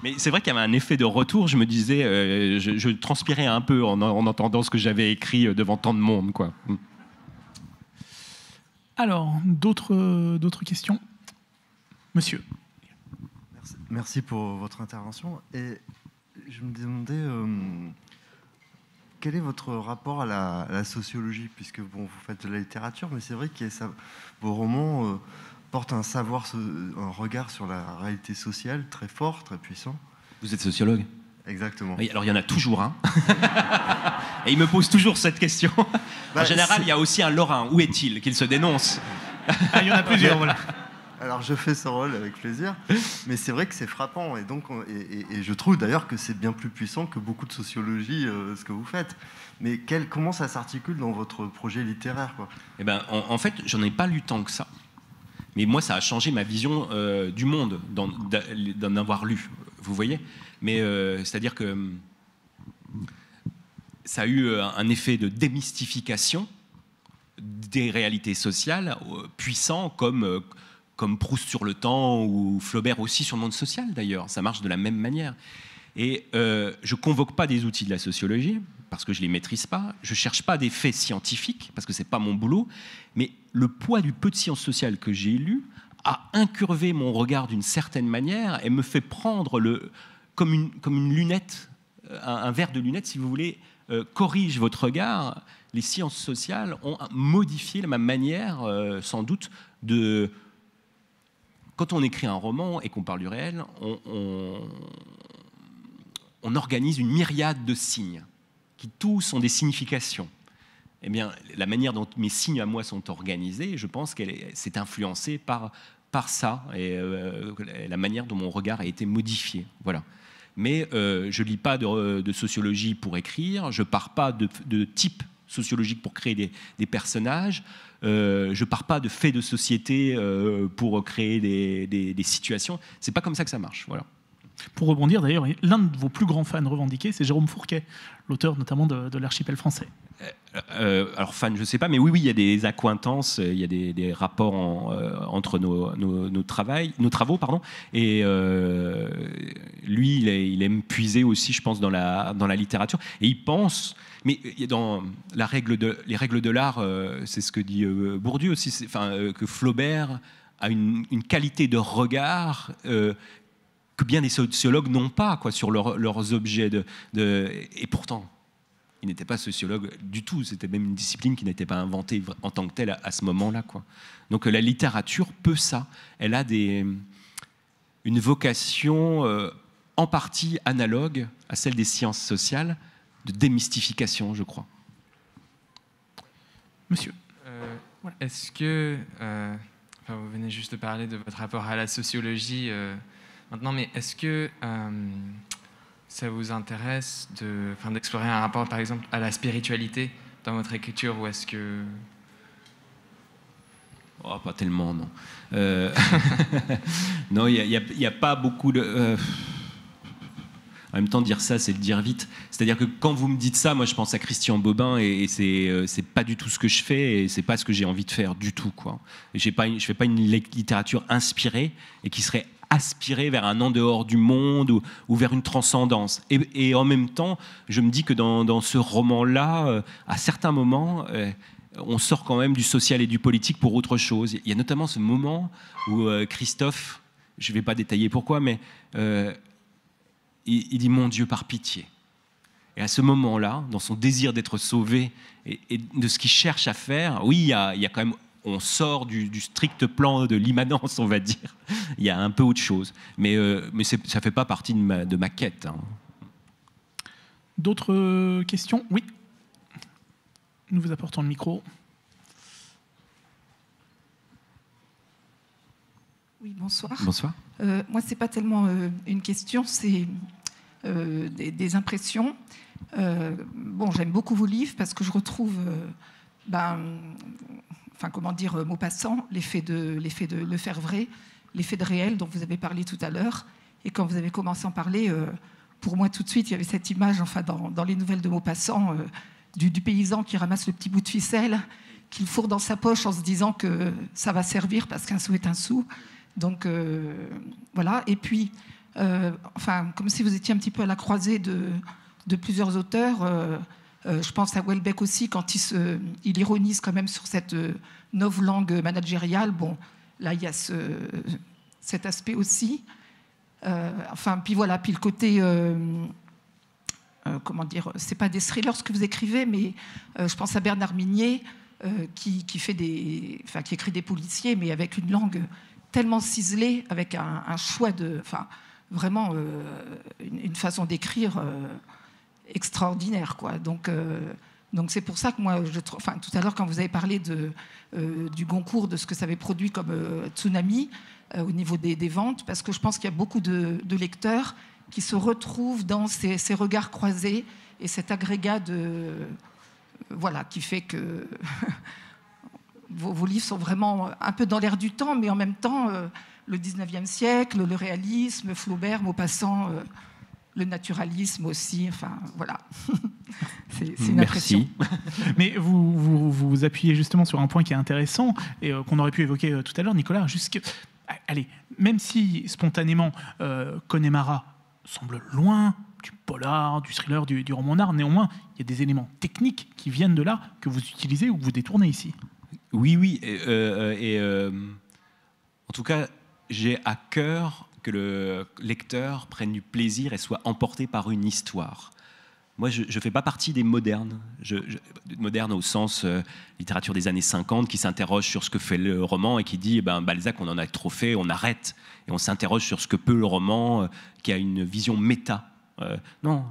[SPEAKER 3] Mais c'est vrai qu'il y avait un effet de retour. Je me disais, euh, je, transpirais un peu en, entendant ce que j'avais écrit euh, devant tant de monde, quoi.
[SPEAKER 2] Hmm. Alors, d'autres, questions Monsieur. Merci, pour votre intervention. Et
[SPEAKER 3] je me demandais, euh, quel est votre rapport à la, sociologie Puisque bon, vous faites de la littérature, mais c'est vrai que vos romans euh, portent un savoir, un regard sur la réalité sociale très fort, très puissant. Vous êtes sociologue Exactement. alors il y en a toujours un. [LAUGHS] Et il me pose toujours cette question. Bah, en général, il y a aussi un Lorrain. Où est-il Qu'il se dénonce. Ah, il y en a plusieurs,
[SPEAKER 2] voilà. Alors je
[SPEAKER 3] fais ce rôle avec plaisir, mais c'est vrai que c'est frappant et donc et, je trouve d'ailleurs que c'est bien plus puissant que beaucoup de sociologie euh, ce que vous faites. Mais comment ça s'articule dans votre projet littéraire Eh ben en, fait j'en ai pas lu tant que ça, mais moi ça a changé ma vision euh, du monde d'en avoir lu, vous voyez. Mais euh, c'est à dire que hum, ça a eu un effet de démystification des réalités sociales puissant comme comme Proust sur le temps ou Flaubert aussi sur le monde social d'ailleurs. Ça marche de la même manière. Et euh, je ne convoque pas des outils de la sociologie parce que je ne les maîtrise pas. Je ne cherche pas des faits scientifiques parce que ce n'est pas mon boulot. Mais le poids du peu de sciences sociales que j'ai lu a incurvé mon regard d'une certaine manière et me fait prendre le, comme, une, comme une lunette, euh, un, verre de lunette, si vous voulez, euh, corrige votre regard. Les sciences sociales ont modifié ma manière, sans doute, de, quand on écrit un roman et qu'on parle du réel, on, on, organise une myriade de signes qui tous ont des significations. Eh bien, la manière dont mes signes à moi sont organisés, je pense qu'elle s'est influencée par, par ça et euh, la manière dont mon regard a été modifié. Voilà. Mais euh, je ne lis pas de, sociologie pour écrire, je pars pas de, type sociologique pour créer des, des personnages je euh, je pars pas de faits de société euh, pour créer des, des situations. C'est pas comme ça que ça marche. Voilà.
[SPEAKER 2] Pour rebondir d'ailleurs, l'un de vos plus grands fans revendiqués, c'est Jérôme Fourquet, l'auteur notamment de, l'archipel français. Euh,
[SPEAKER 3] euh, alors fan, je ne sais pas, mais oui, oui, il y a des accointances, euh, il y a des, rapports entre nos, nos, nos, travaux. Pardon, et lui, il, aime puiser aussi, je pense, dans la, dans la littérature. Et il pense, mais dans la règle de, les règles de l'art, c'est ce que dit Bourdieu aussi, que Flaubert a une, une qualité de regard que bien des sociologues n'ont pas quoi, sur leurs objets. De, et pourtant, ils n'étaient pas sociologues du tout. C'était même une discipline qui n'était pas inventée en tant que telle à, ce moment-là. Quoi. Donc euh, la littérature peut ça. Elle a des, une vocation euh, en partie analogue à celle des sciences sociales de démystification, je crois. Monsieur. Euh, est-ce que... vous venez juste de parler de votre rapport à la sociologie. Maintenant, mais est-ce que euh, ça vous intéresse d'explorer un rapport, par exemple, à la spiritualité dans votre écriture ou est-ce que... Oh, pas tellement, non. Euh, [LAUGHS] non, il n'y a, pas beaucoup de... Euh, en même temps, dire ça, c'est le dire vite. C'est-à-dire que quand vous me dites ça, moi, je pense à Christian Bobin et, c'est pas du tout ce que je fais et c'est pas ce que j'ai envie de faire du tout. Quoi. Pas, je fais pas une littérature inspirée et qui serait aspirer vers un en dehors du monde ou, vers une transcendance. Et, en même temps, je me dis que dans, ce roman-là, euh, à certains moments, euh, on sort quand même du social et du politique pour autre chose. Il y a notamment ce moment où euh, Christophe, je ne vais pas détailler pourquoi, mais il, dit Mon Dieu, par pitié. Et à ce moment-là, dans son désir d'être sauvé et, de ce qu'il cherche à faire, oui, il il y a quand même on sort du, strict plan de l'immanence, on va dire. [LAUGHS] Il y a un peu autre chose. Mais, euh, ça ne fait pas partie de ma, quête. Hein.
[SPEAKER 2] D'autres euh, questions Oui. Nous vous apportons le micro.
[SPEAKER 1] Oui, bonsoir. Bonsoir. Euh, moi, ce n'est pas tellement une question, c'est des, impressions. bon, j'aime beaucoup vos livres parce que je retrouve ben, enfin comment dire, euh, mot passant, l'effet de, l'effet de le faire vrai, l'effet de réel dont vous avez parlé tout à l'heure. Et quand vous avez commencé à en parler, euh, pour moi tout de suite, il y avait cette image, enfin dans, les nouvelles de mot passant, euh, du, paysan qui ramasse le petit bout de ficelle, qu'il fourre dans sa poche en se disant que ça va servir parce qu'un sou est un sou. Donc voilà. Et puis, enfin, comme si vous étiez un petit peu à la croisée de, de plusieurs auteurs. Euh, je pense à Welbeck aussi, quand il, se, il ironise quand même sur cette euh, nouvelle langue managériale. Bon, là, il y a cet aspect aussi. Euh, enfin, puis voilà, puis le côté. comment dire C'est pas des thrillers ce que vous écrivez, mais je pense à Bernard Minier, qui, écrit des policiers, mais avec une langue tellement ciselée, avec un, choix de. Enfin, vraiment une façon d'écrire extraordinaire. Quoi. Donc, euh, donc c'est pour ça que moi, je, enfin, tout à l'heure, quand vous avez parlé de, euh, du Goncourt, de ce que ça avait produit comme euh, tsunami au niveau des, des, ventes, parce que je pense qu'il y a beaucoup de, lecteurs qui se retrouvent dans ces, ces, regards croisés et cet agrégat de. voilà, qui fait que. [LAUGHS] vos, vos, livres sont vraiment un peu dans l'air du temps, mais en même temps, le 19e siècle, le réalisme, Flaubert, Maupassant le naturalisme aussi. Enfin, voilà. [LAUGHS] c'est une Merci. [LAUGHS]
[SPEAKER 2] Mais vous, vous, appuyez justement sur un point qui est intéressant et euh, qu'on aurait pu évoquer euh, tout à l'heure, Nicolas. allez, même si spontanément euh, Connemara semble loin du polar, du thriller, du, roman d'art, néanmoins, il y a des éléments techniques qui viennent de là que vous utilisez ou que vous détournez ici.
[SPEAKER 3] Oui, oui. et euh, en tout cas, j'ai à cœur que le lecteur prenne du plaisir et soit emporté par une histoire. Moi, je ne fais pas partie des modernes, je, modernes au sens euh, littérature des années 50, qui s'interroge sur ce que fait le roman et qui dit, eh ben, Balzac, on en a trop fait, on arrête. Et on s'interroge sur ce que peut le roman, euh, qui a une vision méta. Euh, non,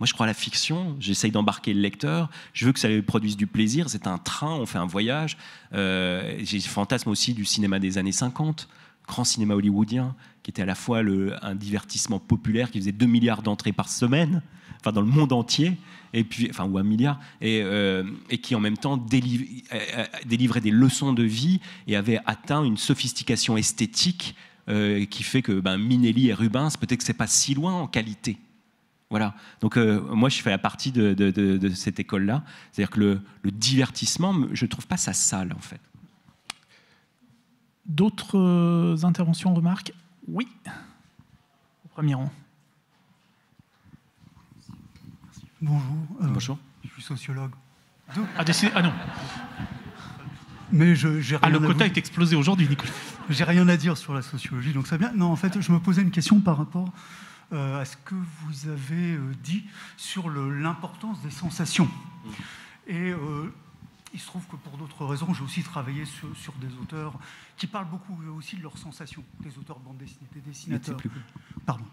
[SPEAKER 3] moi, je crois à la fiction, j'essaye d'embarquer le lecteur, je veux que ça lui produise du plaisir, c'est un train, on fait un voyage. J'ai le fantasme aussi du cinéma des années 50, grand cinéma hollywoodien, qui était à la fois le, un divertissement populaire qui faisait 2 milliards d'entrées par semaine, enfin dans le monde entier, et puis, enfin, ou un milliard, et, euh, et qui en même temps euh, euh, délivrait des leçons de vie et avait atteint une sophistication esthétique qui fait que ben, Minelli et Rubens, peut-être que c'est pas si loin en qualité. Voilà. Donc moi, je fais la partie de, cette école-là. C'est-à-dire que le, le, divertissement, je ne trouve pas ça sale, en fait.
[SPEAKER 2] D'autres interventions, remarques oui, au premier rang. Bonjour. Euh, Bonjour. Je suis sociologue. Ah, ah, ah non. Mais je, j'ai ah, rien le quota est explosé aujourd'hui, Nicolas. J'ai rien à dire sur la sociologie, donc ça bien. Non, en fait, je me posais une question par rapport euh, à ce que vous avez euh, dit sur l'importance des sensations. Et il se trouve que pour d'autres raisons, j'ai aussi travaillé sur, des auteurs qui parlent beaucoup aussi de leurs sensations, des auteurs
[SPEAKER 1] de bande dessinée, des dessinateurs.
[SPEAKER 2] Pardon.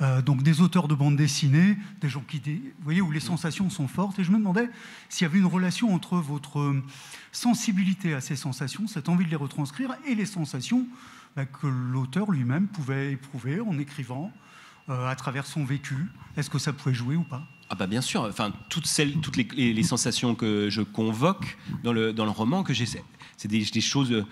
[SPEAKER 2] Euh, donc des auteurs de bande dessinée, des gens qui, vous voyez, où les sensations sont fortes. Et je me demandais s'il y avait une relation entre votre euh, sensibilité à ces sensations, cette envie de les retranscrire, et les sensations bah, que l'auteur lui-même pouvait éprouver en écrivant, euh, à travers son vécu. Est-ce que ça pouvait jouer ou pas
[SPEAKER 3] ah bah bien sûr, enfin, toutes, celles, toutes les, sensations que je convoque dans le, roman, que j'essaie, c'est des, choses... Euh,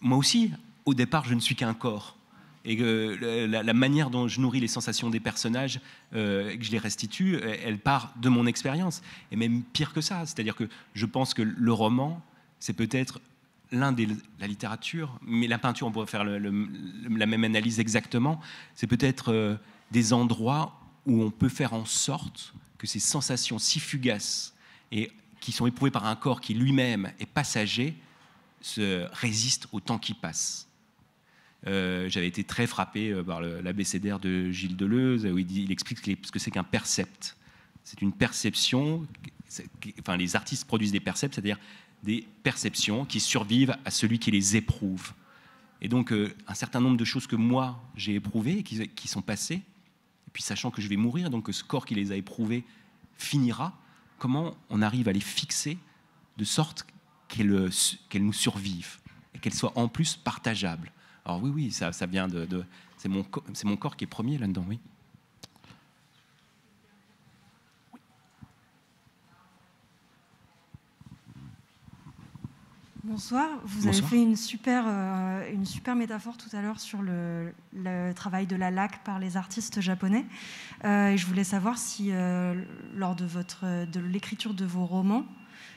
[SPEAKER 3] moi aussi, au départ, je ne suis qu'un corps. Et que euh, la, manière dont je nourris les sensations des personnages que je les restitue, elle part de mon expérience. Et même pire que ça, c'est-à-dire que je pense que le roman, c'est peut-être l'un des la littérature, mais la peinture, on pourrait faire la même analyse exactement. C'est peut-être euh, des endroits où on peut faire en sorte que ces sensations si fugaces et qui sont éprouvées par un corps qui lui-même est passager se résistent au temps qui passe. Euh, j'avais été très frappé euh, par l'abécédaire de Gilles Deleuze, où il, il explique ce que c'est qu'un percept. C'est une perception. Enfin, les artistes produisent des percepts, c'est-à-dire des perceptions qui survivent à celui qui les éprouve. Et donc, euh, un certain nombre de choses que moi, j'ai éprouvées et qui, sont passées, et puis sachant que je vais mourir, donc que ce corps qui les a éprouvées finira, comment on arrive à les fixer de sorte qu'elles euh, nous survivent et qu'elles soient en plus partageables Alors oui, oui, ça, ça vient de... c'est mon, mon corps qui est premier là-dedans, oui.
[SPEAKER 1] Bonsoir. Vous avez fait une super, euh, une super métaphore tout à l'heure sur le, travail de la LAC par les artistes japonais. Euh, et je voulais savoir si, euh, lors de, votre, de l'écriture de vos romans,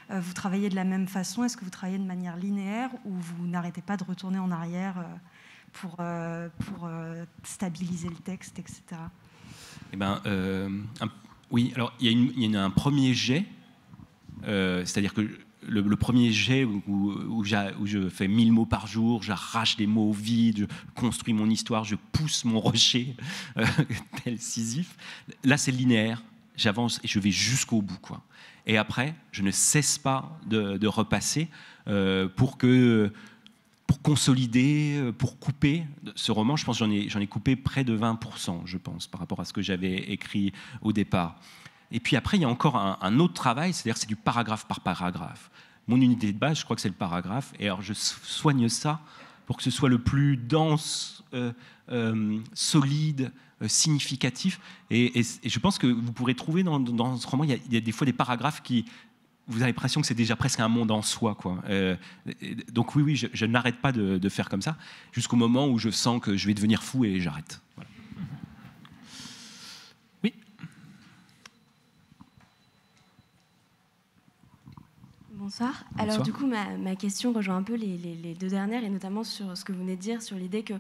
[SPEAKER 1] vous travaillez de la même façon. Est-ce que vous travaillez de manière linéaire ou vous n'arrêtez pas de retourner en arrière pour, pour stabiliser le texte, etc.
[SPEAKER 3] Eh ben, oui, alors il y, y, a un premier jet. C'est-à-dire que le, premier jet où, je fais 1000 mots par jour, j'arrache des mots au vide, je construis mon histoire, je pousse mon rocher, euh, [LAUGHS] tel Sisyphe. Là, c'est linéaire. J'avance et je vais jusqu'au bout. Quoi. Et après, je ne cesse pas de, repasser euh, pour que pour consolider, euh, pour couper ce roman. Je pense j'en ai, j'en ai coupé près de 20%, je pense, par rapport à ce que j'avais écrit au départ. Et puis après, il y a encore un, autre travail, c'est-à-dire c'est du paragraphe par paragraphe. Mon unité de base, je crois que c'est le paragraphe, et alors je soigne ça pour que ce soit le plus dense, euh, euh, solide, euh, significatif. Et, je pense que vous pourrez trouver dans, ce roman, il y, a, des fois des paragraphes qui... Vous avez l'impression que c'est déjà presque un monde en soi. Quoi. donc oui, oui, je, n'arrête pas de, de, faire comme ça, jusqu'au moment où je sens que je vais devenir fou et j'arrête. Voilà.
[SPEAKER 1] Bonsoir. Alors du coup, ma, question rejoint un peu les, deux dernières, et notamment sur ce que vous venez de dire, sur l'idée que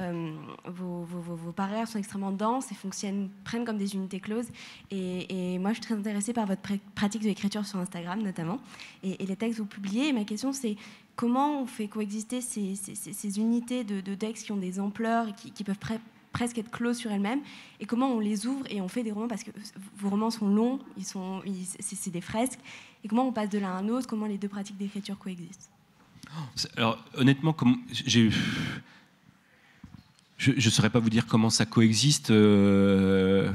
[SPEAKER 1] euh, vos, vos, sont extrêmement denses et fonctionnent, prennent comme des unités closes.
[SPEAKER 3] Et, moi, je suis très intéressée par votre pratique de l'écriture sur Instagram, notamment, et, les textes que vous publiez. Et
[SPEAKER 1] ma question, c'est comment on fait coexister ces, unités de, textes qui ont des ampleurs, qui, peuvent presque être closes sur elles-mêmes, et comment on les ouvre et on fait des romans, parce que vos
[SPEAKER 3] romans sont longs, ils sont, c'est des fresques et comment on passe de l'un à l'autre comment les deux pratiques d'écriture coexistent Alors honnêtement, je ne saurais pas vous dire comment ça coexiste. Euh,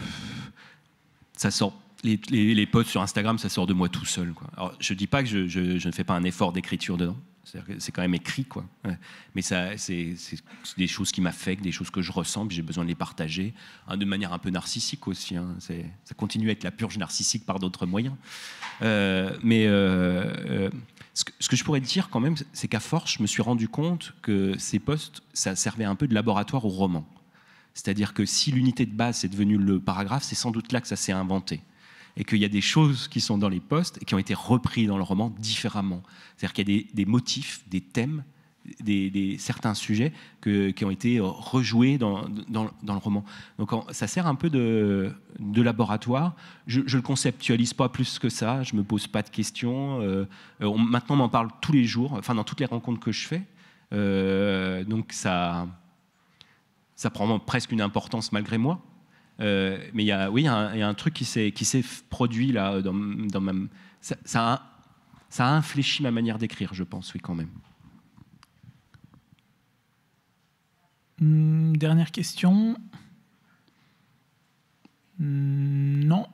[SPEAKER 3] ça sort. Les, posts sur Instagram, ça sort de moi tout seul. je ne dis pas que je, ne fais pas un effort d'écriture dedans. C'est quand même écrit, quoi. Mais ça, c'est des choses qui m'affectent, des choses que je ressens, puis j'ai besoin de les partager, hein, de manière un peu narcissique aussi. Hein. Ça continue à être la purge narcissique par d'autres moyens. Euh, mais euh, euh, ce, que, je pourrais dire quand même, c'est qu'à force, je me suis rendu compte que ces postes, ça servait un peu de laboratoire au roman. C'est-à-dire que si l'unité de base est devenue le paragraphe, c'est sans doute là que ça s'est inventé et qu'il y a des choses qui sont dans les postes et qui ont été reprises dans le roman différemment. C'est-à-dire qu'il y a des, motifs, des thèmes, des, certains sujets qui ont été euh, rejoués dans, dans, le roman. Donc ça sert un peu de, laboratoire. Je ne le conceptualise pas plus que ça, je ne me pose pas de questions. Euh, euh, maintenant, on m'en parle tous les jours, enfin dans toutes les rencontres que je fais. donc ça, ça prend presque une importance malgré moi. Euh, mais il y a, oui, il y, a un, truc qui s'est produit là, euh, dans, dans ça, a, ça a infléchi ma manière d'écrire, je pense, oui, quand même.
[SPEAKER 2] Hum, dernière question. Hum, non.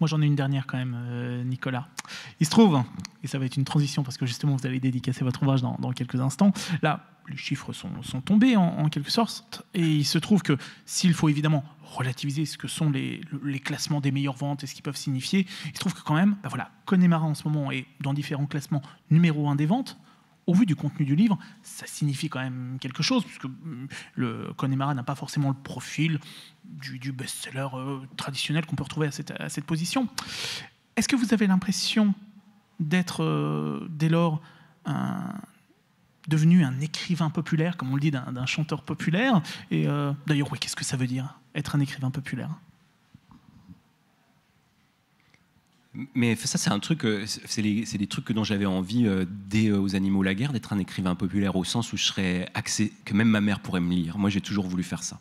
[SPEAKER 2] Moi, j'en ai une dernière quand même, euh, Nicolas. Il se trouve, et ça va être une transition parce que justement, vous allez dédicacer votre ouvrage dans, quelques instants. Là, les chiffres sont, tombés en, quelque sorte, et il se trouve que s'il faut évidemment relativiser ce que sont les, classements des meilleures ventes et ce qu'ils peuvent signifier, il se trouve que quand même, bah voilà, Connemara en ce moment est dans différents classements numéro un des ventes au vu du contenu du livre, ça signifie quand même quelque chose, puisque mm, le Connemara n'a pas forcément le profil du, best-seller euh, traditionnel qu'on peut retrouver à cette, position. Est-ce que vous avez l'impression d'être, euh, dès lors, devenu un écrivain populaire, comme on le dit d'un chanteur populaire Et euh, d'ailleurs, oui, qu'est-ce que ça veut dire, être un écrivain populaire
[SPEAKER 3] Mais ça, c'est un truc, euh, c'est des trucs dont j'avais envie euh, dès euh, aux animaux la guerre, d'être un écrivain populaire au sens où je serais accès que même ma mère pourrait me lire. Moi, j'ai toujours voulu faire ça.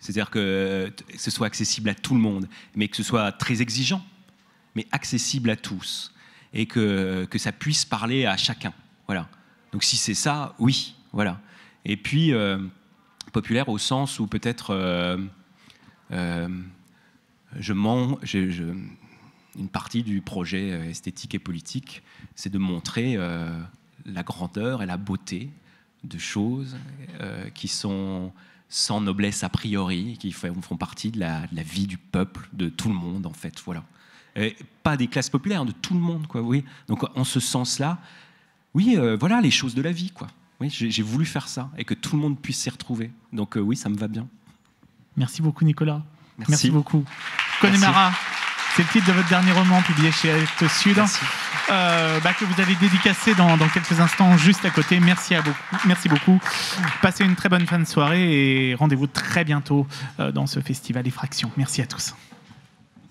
[SPEAKER 3] C'est-à-dire que, ce soit accessible à tout le monde, mais que ce soit très exigeant, mais accessible à tous, et que, que ça puisse parler à chacun. Voilà. Donc si c'est ça, oui, voilà. Et puis populaire au sens où peut-être je mens, je, je une partie du projet euh, esthétique et politique, c'est de montrer euh, la grandeur et la beauté de choses euh, qui sont sans noblesse a priori, qui font partie de la, vie du peuple, de tout le monde en fait, voilà. pas des classes populaires, hein, de tout le monde, quoi. Donc en ce sens-là, oui, voilà les choses de la vie, quoi. Oui, j'ai voulu faire ça et que tout le monde puisse s'y retrouver. Donc oui, ça me va bien.
[SPEAKER 2] Merci beaucoup Nicolas. Merci, Merci beaucoup. Connemara. C'est le titre de votre dernier roman publié chez Actes Sud, euh, bah, que vous avez dédicacé dans, quelques instants juste à côté. Merci, à beaucoup, merci beaucoup. Passez une très bonne fin de soirée et rendez-vous très bientôt euh, dans ce festival fractions. Merci à tous.